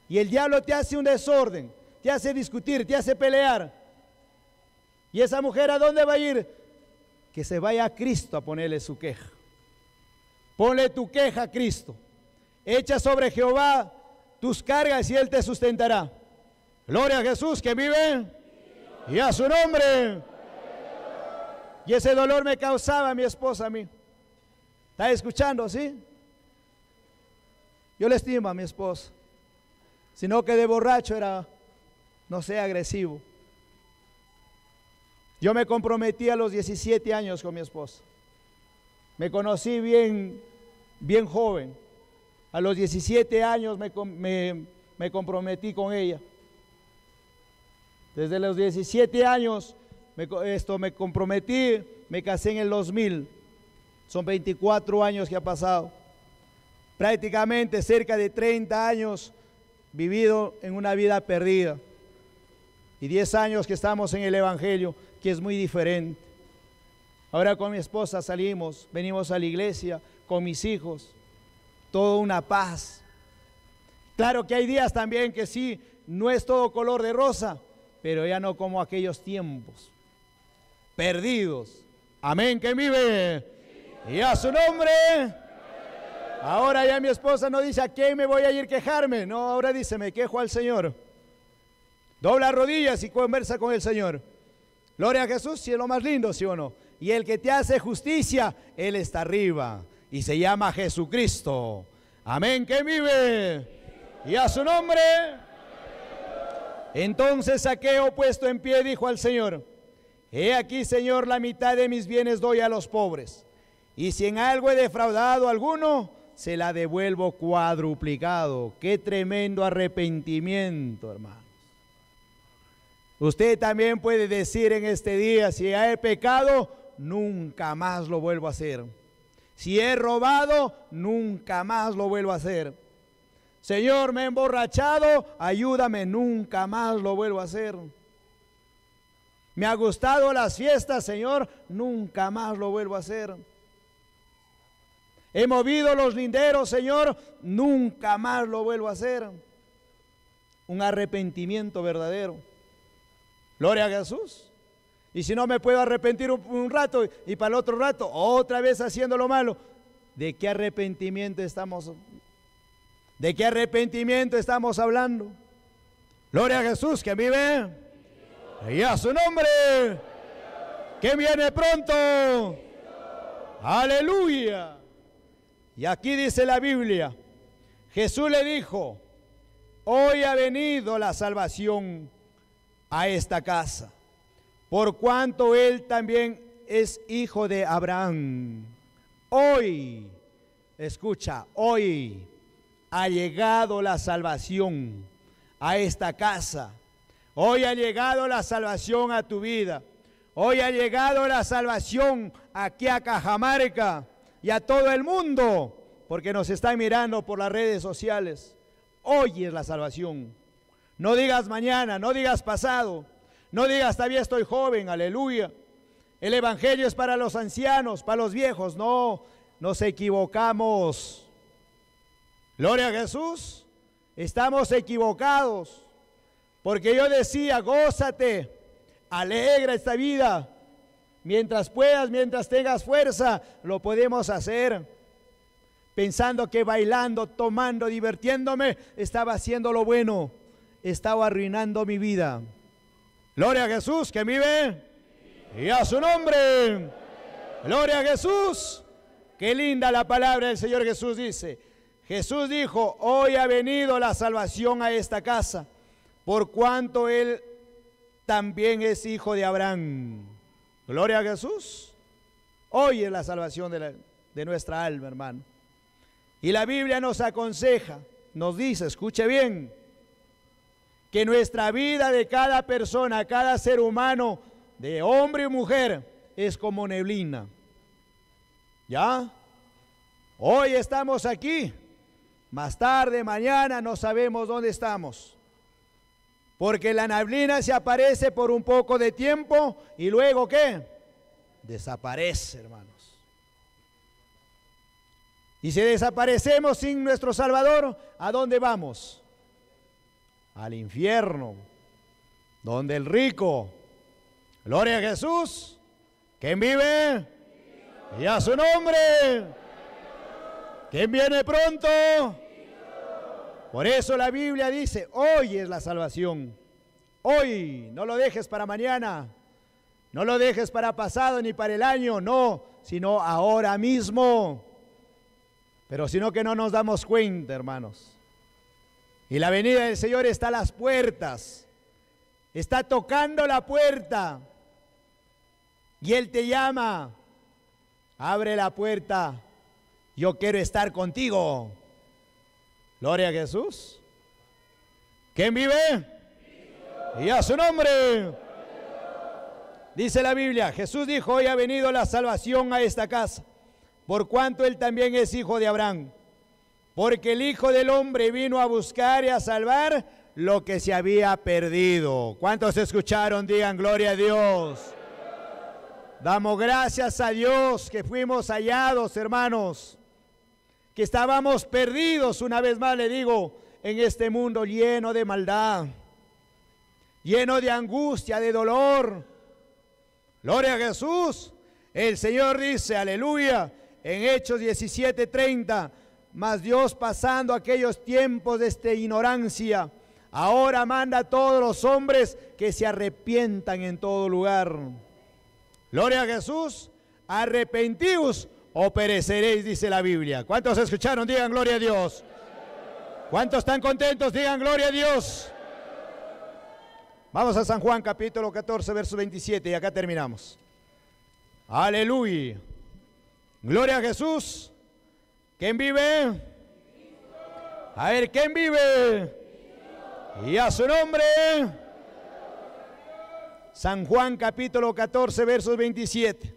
Y el diablo te hace un desorden, te hace discutir, te hace pelear. ¿Y esa mujer a dónde va a ir? Que se vaya a Cristo a ponerle su queja. Ponle tu queja a Cristo. Echa sobre Jehová tus cargas y Él te sustentará. Gloria a Jesús que vive y a su nombre. Y ese dolor me causaba mi esposa a mí. ¿Está escuchando, sí? Yo le estimo a mi esposa. Sino que de borracho era, no sé, agresivo. Yo me comprometí a los 17 años con mi esposa. Me conocí bien, bien joven. A los 17 años me, comprometí con ella. Desde los 17 años esto, me comprometí, me casé en el 2000. Son 24 años que ha pasado. Prácticamente cerca de 30 años vivido en una vida perdida. Y 10 años que estamos en el Evangelio, que es muy diferente. Ahora con mi esposa salimos, venimos a la iglesia, con mis hijos toda una paz. Claro que hay días también que sí, no es todo color de rosa, pero ya no como aquellos tiempos. Perdidos. Amén, que vive. Y a su nombre. Ahora ya mi esposa no dice a qué me voy a ir quejarme. No, ahora dice, me quejo al Señor. Dobla rodillas y conversa con el Señor. Gloria a Jesús, si es lo más lindo, sí o no. Y el que te hace justicia, Él está arriba y se llama Jesucristo. Amén, que vive. Y a su nombre. Entonces Saqueo puesto en pie dijo al Señor, He aquí, Señor, la mitad de mis bienes doy a los pobres, y si en algo he defraudado a alguno, se la devuelvo cuadruplicado. Qué tremendo arrepentimiento, hermanos. Usted también puede decir en este día, si he pecado, nunca más lo vuelvo a hacer. Si he robado, nunca más lo vuelvo a hacer. Señor, me he emborrachado, ayúdame, nunca más lo vuelvo a hacer. Me ha gustado las fiestas, Señor, nunca más lo vuelvo a hacer. He movido los linderos, Señor, nunca más lo vuelvo a hacer. Un arrepentimiento verdadero. Gloria a Jesús. Y si no me puedo arrepentir un, rato y para el otro rato, otra vez haciendo lo malo. ¿De qué arrepentimiento estamos? ¿De qué arrepentimiento estamos hablando? Gloria a Jesús que vive. Y a su nombre. Que viene pronto. Aleluya. Y aquí dice la Biblia. Jesús le dijo, hoy ha venido la salvación a esta casa por cuanto él también es hijo de Abraham. Hoy, escucha, hoy ha llegado la salvación a esta casa. Hoy ha llegado la salvación a tu vida. Hoy ha llegado la salvación aquí a Cajamarca y a todo el mundo, porque nos están mirando por las redes sociales. Hoy es la salvación. No digas mañana, no digas pasado. No digas, todavía estoy joven, aleluya. El Evangelio es para los ancianos, para los viejos. No, nos equivocamos. Gloria a Jesús. Estamos equivocados. Porque yo decía, gózate, alegra esta vida. Mientras puedas, mientras tengas fuerza, lo podemos hacer. Pensando que bailando, tomando, divirtiéndome, estaba haciendo lo bueno. Estaba arruinando mi vida. Gloria a Jesús que vive y a su nombre. Gloria a Jesús. Qué linda la palabra del Señor Jesús dice. Jesús dijo, hoy ha venido la salvación a esta casa, por cuanto Él también es hijo de Abraham. Gloria a Jesús. Hoy es la salvación de, nuestra alma, hermano. Y la Biblia nos aconseja, nos dice, escuche bien, que nuestra vida de cada persona, cada ser humano, de hombre y mujer, es como neblina. ¿Ya? Hoy estamos aquí, más tarde, mañana, no sabemos dónde estamos. Porque la neblina se aparece por un poco de tiempo y luego ¿qué? Desaparece, hermanos. Y si desaparecemos sin nuestro Salvador, ¿a dónde vamos? al infierno, donde el rico, gloria a Jesús, ¿quién vive? Y a su nombre, ¿quién viene pronto? Por eso la Biblia dice, hoy es la salvación, hoy, no lo dejes para mañana, no lo dejes para pasado ni para el año, no, sino ahora mismo. Pero sino que no nos damos cuenta, hermanos. Y la venida del Señor está a las puertas. Está tocando la puerta. Y Él te llama. Abre la puerta. Yo quiero estar contigo. Gloria a Jesús. ¿Quién vive? Y a su nombre. Dice la Biblia, Jesús dijo, hoy ha venido la salvación a esta casa, por cuanto él también es hijo de Abraham porque el Hijo del Hombre vino a buscar y a salvar lo que se había perdido. ¿Cuántos escucharon? Digan, gloria a Dios. Damos gracias a Dios que fuimos hallados, hermanos, que estábamos perdidos, una vez más le digo, en este mundo lleno de maldad, lleno de angustia, de dolor. Gloria a Jesús. El Señor dice, aleluya, en Hechos 17:30. Mas Dios pasando aquellos tiempos de esta ignorancia, ahora manda a todos los hombres que se arrepientan en todo lugar. Gloria a Jesús, arrepentíos o pereceréis, dice la Biblia. ¿Cuántos escucharon? Digan gloria a Dios. ¿Cuántos están contentos? Digan gloria a Dios. Vamos a San Juan capítulo 14, verso 27 y acá terminamos. Aleluya. Gloria a Jesús. ¿Quién vive? A ver, ¿quién vive? Y a su nombre. San Juan capítulo 14, versos 27.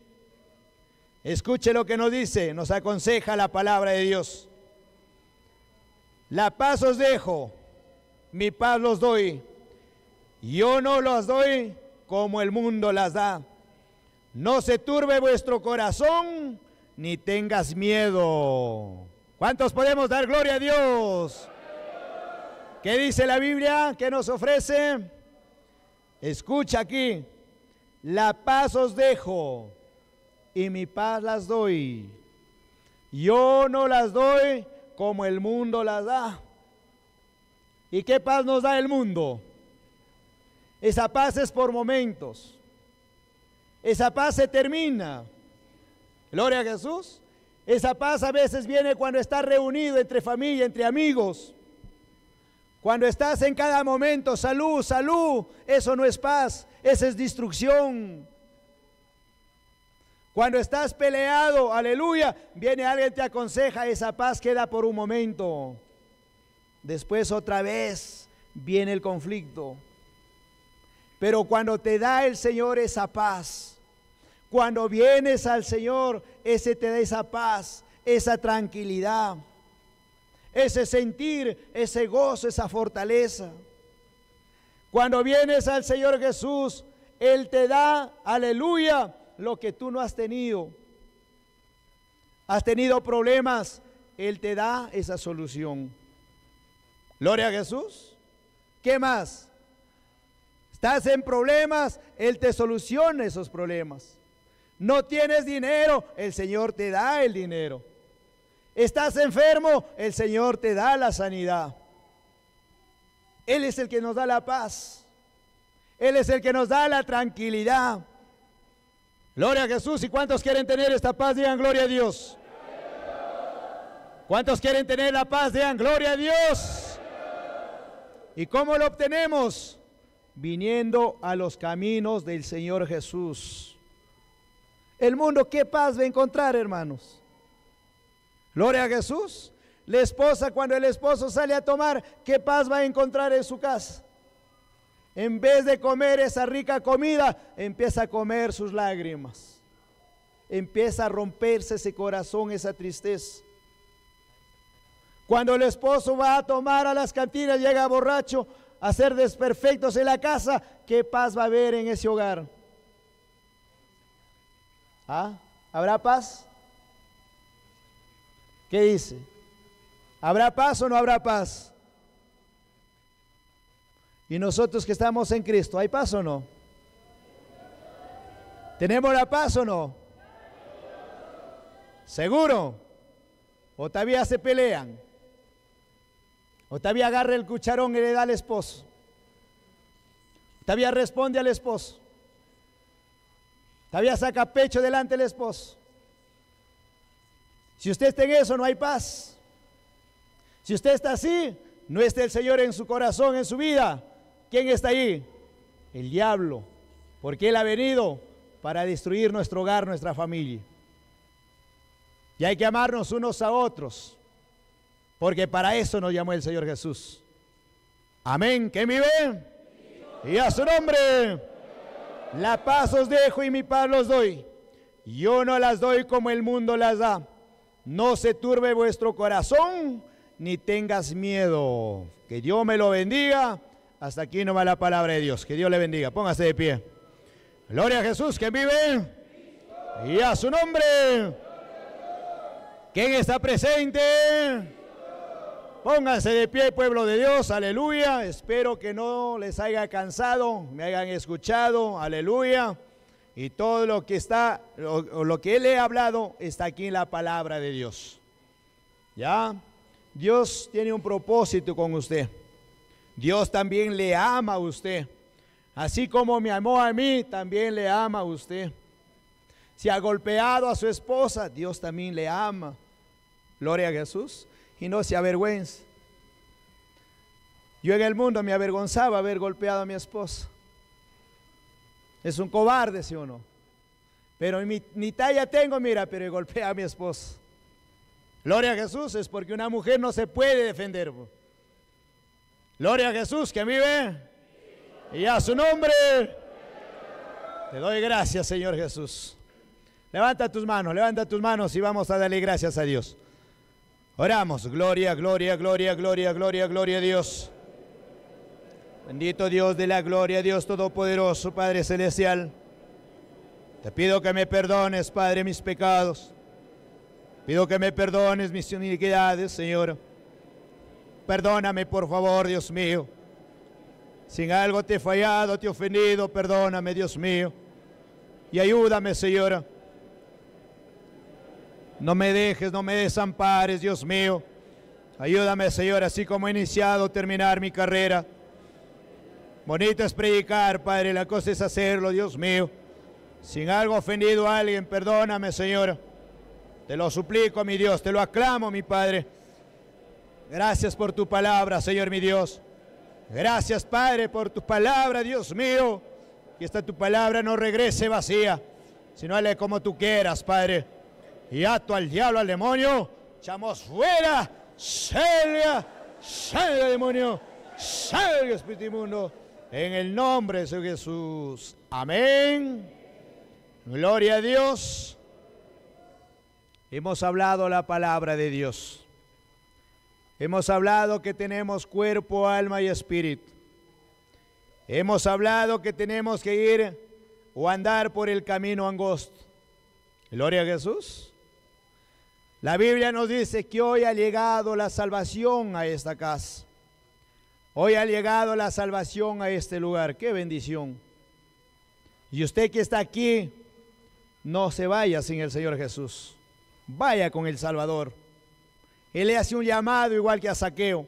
Escuche lo que nos dice, nos aconseja la palabra de Dios. La paz os dejo, mi paz los doy. Yo no las doy como el mundo las da. No se turbe vuestro corazón ni tengas miedo. ¿Cuántos podemos dar gloria a Dios? ¿Qué dice la Biblia? ¿Qué nos ofrece? Escucha aquí. La paz os dejo y mi paz las doy. Yo no las doy como el mundo las da. ¿Y qué paz nos da el mundo? Esa paz es por momentos. Esa paz se termina. Gloria a Jesús. Esa paz a veces viene cuando estás reunido entre familia, entre amigos. Cuando estás en cada momento, salud, salud, eso no es paz, esa es destrucción. Cuando estás peleado, aleluya, viene alguien te aconseja, esa paz queda por un momento. Después otra vez viene el conflicto. Pero cuando te da el Señor esa paz, cuando vienes al Señor, ese te da esa paz, esa tranquilidad, ese sentir, ese gozo, esa fortaleza. Cuando vienes al Señor Jesús, Él te da, aleluya, lo que tú no has tenido. Has tenido problemas, Él te da esa solución. Gloria a Jesús. ¿Qué más? Estás en problemas, Él te soluciona esos problemas. No tienes dinero, el Señor te da el dinero. Estás enfermo, el Señor te da la sanidad. Él es el que nos da la paz. Él es el que nos da la tranquilidad. Gloria a Jesús. ¿Y cuántos quieren tener esta paz? Digan gloria a Dios. ¿Cuántos quieren tener la paz? Digan gloria a Dios. ¿Y cómo lo obtenemos? Viniendo a los caminos del Señor Jesús el mundo qué paz va a encontrar, hermanos. Gloria a Jesús. La esposa, cuando el esposo sale a tomar, ¿qué paz va a encontrar en su casa? En vez de comer esa rica comida, empieza a comer sus lágrimas. Empieza a romperse ese corazón, esa tristeza. Cuando el esposo va a tomar a las cantinas, llega borracho a ser desperfectos en la casa, ¿qué paz va a haber en ese hogar? ¿Ah? ¿Habrá paz? ¿Qué dice? ¿Habrá paz o no habrá paz? Y nosotros que estamos en Cristo, ¿hay paz o no? ¿Tenemos la paz o no? ¿Seguro? ¿O todavía se pelean? ¿O todavía agarra el cucharón y le da al esposo? ¿Todavía responde al esposo? Todavía saca pecho delante el esposo. Si usted está en eso, no hay paz. Si usted está así, no está el Señor en su corazón, en su vida. ¿Quién está ahí? El diablo. Porque Él ha venido para destruir nuestro hogar, nuestra familia. Y hay que amarnos unos a otros. Porque para eso nos llamó el Señor Jesús. Amén. ¿Quién vive? Y a su nombre. La paz os dejo y mi paz los doy. Yo no las doy como el mundo las da. No se turbe vuestro corazón ni tengas miedo. Que yo me lo bendiga. Hasta aquí no va la palabra de Dios. Que Dios le bendiga. Póngase de pie. Gloria a Jesús que vive. Y a su nombre. ¿Quién está presente? Pónganse de pie, pueblo de Dios, aleluya. Espero que no les haya cansado, me hayan escuchado, aleluya. Y todo lo que está, lo, lo que le ha hablado, está aquí en la palabra de Dios. ¿Ya? Dios tiene un propósito con usted. Dios también le ama a usted. Así como me amó a mí, también le ama a usted. Si ha golpeado a su esposa, Dios también le ama. Gloria a Jesús y no se avergüenza. Yo en el mundo me avergonzaba haber golpeado a mi esposa. Es un cobarde, si uno. Pero mi, ni talla tengo, mira, pero golpea a mi esposa. Gloria a Jesús, es porque una mujer no se puede defender. Gloria a Jesús que vive. Y a su nombre. Te doy gracias, Señor Jesús. Levanta tus manos, levanta tus manos y vamos a darle gracias a Dios. Oramos, gloria, gloria, gloria, gloria, gloria, gloria a Dios. Bendito Dios de la gloria, Dios Todopoderoso, Padre Celestial. Te pido que me perdones, Padre, mis pecados. Pido que me perdones mis iniquidades, Señor. Perdóname, por favor, Dios mío. Sin algo te he fallado, te he ofendido, perdóname, Dios mío. Y ayúdame, Señora. No me dejes, no me desampares, Dios mío. Ayúdame, Señor, así como he iniciado, terminar mi carrera. Bonito es predicar, Padre, la cosa es hacerlo, Dios mío. Sin algo ofendido a alguien, perdóname, Señor. Te lo suplico, mi Dios, te lo aclamo, mi Padre. Gracias por tu palabra, Señor, mi Dios. Gracias, Padre, por tu palabra, Dios mío. Que esta tu palabra no regrese vacía, sino hale como tú quieras, Padre y ato al diablo, al demonio, echamos fuera, salga, salga demonio, salga espíritu inmundo, en el nombre de Jesús. Amén. Gloria a Dios. Hemos hablado la palabra de Dios. Hemos hablado que tenemos cuerpo, alma y espíritu. Hemos hablado que tenemos que ir o andar por el camino angosto. Gloria a Jesús. La Biblia nos dice que hoy ha llegado la salvación a esta casa. Hoy ha llegado la salvación a este lugar. Qué bendición. Y usted que está aquí, no se vaya sin el Señor Jesús. Vaya con el Salvador. Él le hace un llamado igual que a Saqueo.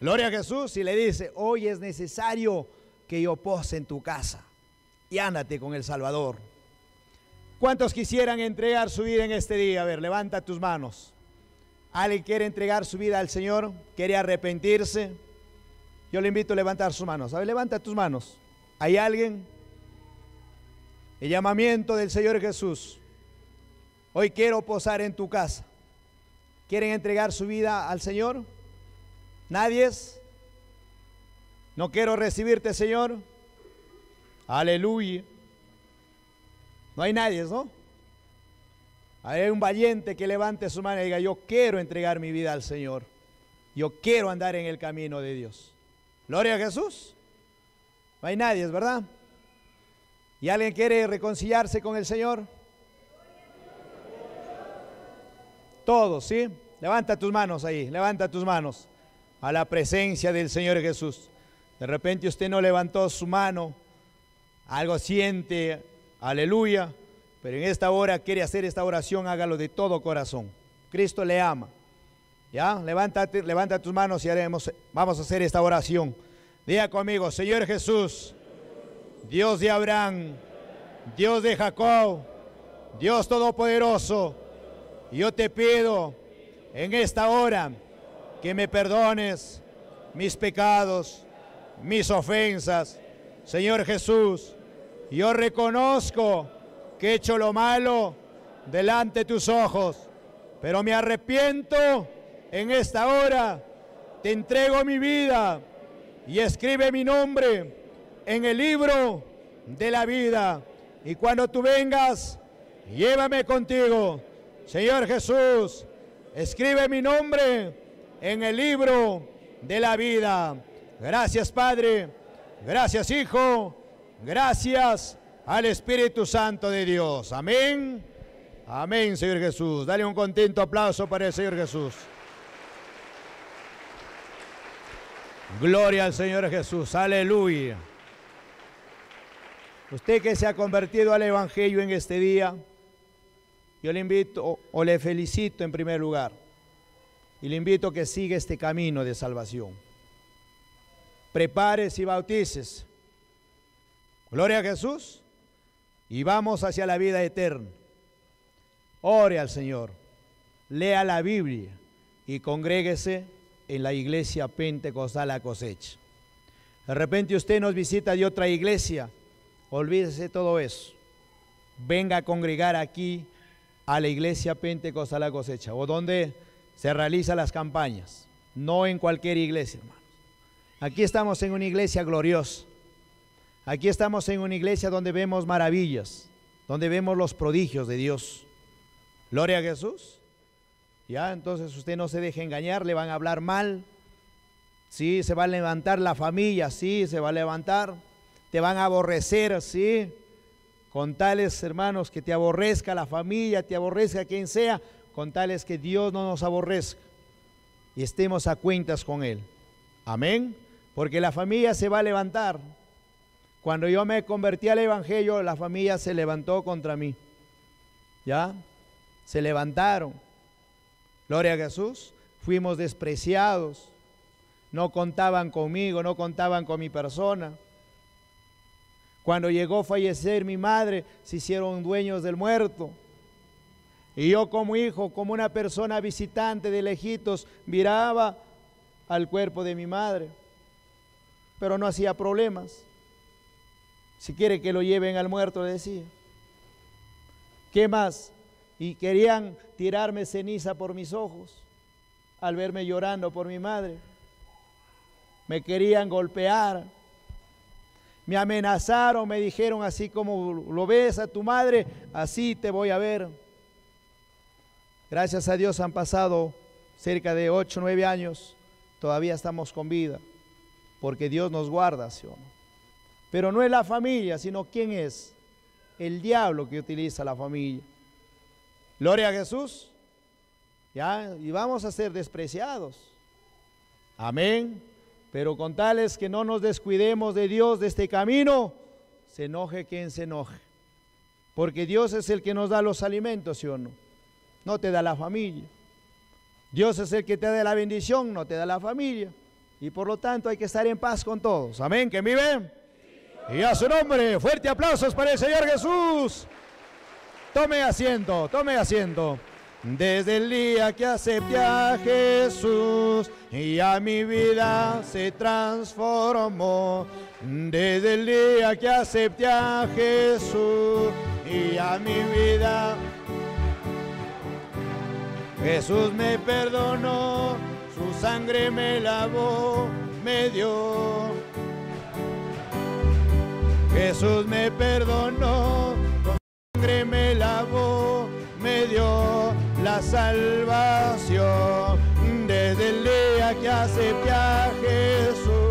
Gloria a Jesús y le dice, hoy es necesario que yo pose en tu casa y ándate con el Salvador. ¿Cuántos quisieran entregar su vida en este día? A ver, levanta tus manos. ¿Alguien quiere entregar su vida al Señor? ¿Quiere arrepentirse? Yo le invito a levantar sus manos. A ver, levanta tus manos. ¿Hay alguien? El llamamiento del Señor Jesús. Hoy quiero posar en tu casa. ¿Quieren entregar su vida al Señor? ¿Nadie? Es? No quiero recibirte, Señor. Aleluya. No hay nadie, ¿no? Hay un valiente que levante su mano y diga, yo quiero entregar mi vida al Señor. Yo quiero andar en el camino de Dios. Gloria a Jesús. No hay nadie, ¿verdad? ¿Y alguien quiere reconciliarse con el Señor? Todos, ¿sí? Levanta tus manos ahí, levanta tus manos a la presencia del Señor Jesús. De repente usted no levantó su mano, algo siente, Aleluya. Pero en esta hora quiere hacer esta oración, hágalo de todo corazón. Cristo le ama. Ya, levántate, levanta tus manos y haremos, vamos a hacer esta oración. Diga conmigo, Señor Jesús, Dios de Abraham, Dios de Jacob, Dios Todopoderoso, yo te pido en esta hora que me perdones mis pecados, mis ofensas. Señor Jesús, yo reconozco que he hecho lo malo delante de tus ojos, pero me arrepiento en esta hora, te entrego mi vida y escribe mi nombre en el libro de la vida. Y cuando tú vengas, llévame contigo. Señor Jesús, escribe mi nombre en el libro de la vida. Gracias Padre, gracias Hijo Gracias al Espíritu Santo de Dios. Amén. Amén, Señor Jesús. Dale un contento aplauso para el Señor Jesús. Gloria al Señor Jesús. Aleluya. Usted que se ha convertido al Evangelio en este día, yo le invito o le felicito en primer lugar y le invito a que siga este camino de salvación. Prepárese y bautices Gloria a Jesús. Y vamos hacia la vida eterna. Ore al Señor. Lea la Biblia y congréguese en la iglesia pentecostal a cosecha. De repente usted nos visita de otra iglesia. Olvídese todo eso. Venga a congregar aquí a la iglesia pentecostal a cosecha o donde se realizan las campañas. No en cualquier iglesia, hermanos. Aquí estamos en una iglesia gloriosa Aquí estamos en una iglesia donde vemos maravillas, donde vemos los prodigios de Dios. Gloria a Jesús. Ya, entonces usted no se deje engañar, le van a hablar mal. Sí, se va a levantar la familia, sí, se va a levantar. Te van a aborrecer, sí. Con tales hermanos que te aborrezca la familia, te aborrezca quien sea, con tales que Dios no nos aborrezca y estemos a cuentas con Él. Amén. Porque la familia se va a levantar, cuando yo me convertí al Evangelio, la familia se levantó contra mí. ¿Ya? Se levantaron. Gloria a Jesús. Fuimos despreciados. No contaban conmigo, no contaban con mi persona. Cuando llegó a fallecer mi madre, se hicieron dueños del muerto. Y yo como hijo, como una persona visitante de lejitos, miraba al cuerpo de mi madre, pero no hacía problemas. Si quiere que lo lleven al muerto, le decía. ¿Qué más? Y querían tirarme ceniza por mis ojos al verme llorando por mi madre. Me querían golpear. Me amenazaron, me dijeron, así como lo ves a tu madre, así te voy a ver. Gracias a Dios han pasado cerca de 8, nueve años. Todavía estamos con vida, porque Dios nos guarda, ¿sí no? Pero no es la familia, sino quién es. El diablo que utiliza la familia. Gloria a Jesús. ¿Ya? Y vamos a ser despreciados. Amén. Pero con tales que no nos descuidemos de Dios, de este camino, se enoje quien se enoje. Porque Dios es el que nos da los alimentos, ¿sí o no? No te da la familia. Dios es el que te da la bendición, no te da la familia. Y por lo tanto hay que estar en paz con todos. Amén. Que vive y a su nombre. Fuerte aplausos para el Señor Jesús. Tome asiento, tome asiento. Desde el día que acepté a Jesús y a mi vida se transformó. Desde el día que acepté a Jesús y a mi vida. Jesús me perdonó, su sangre me lavó, me dio Jesús me perdonó, con sangre me lavó, me dio la salvación. Desde el día que acepté a Jesús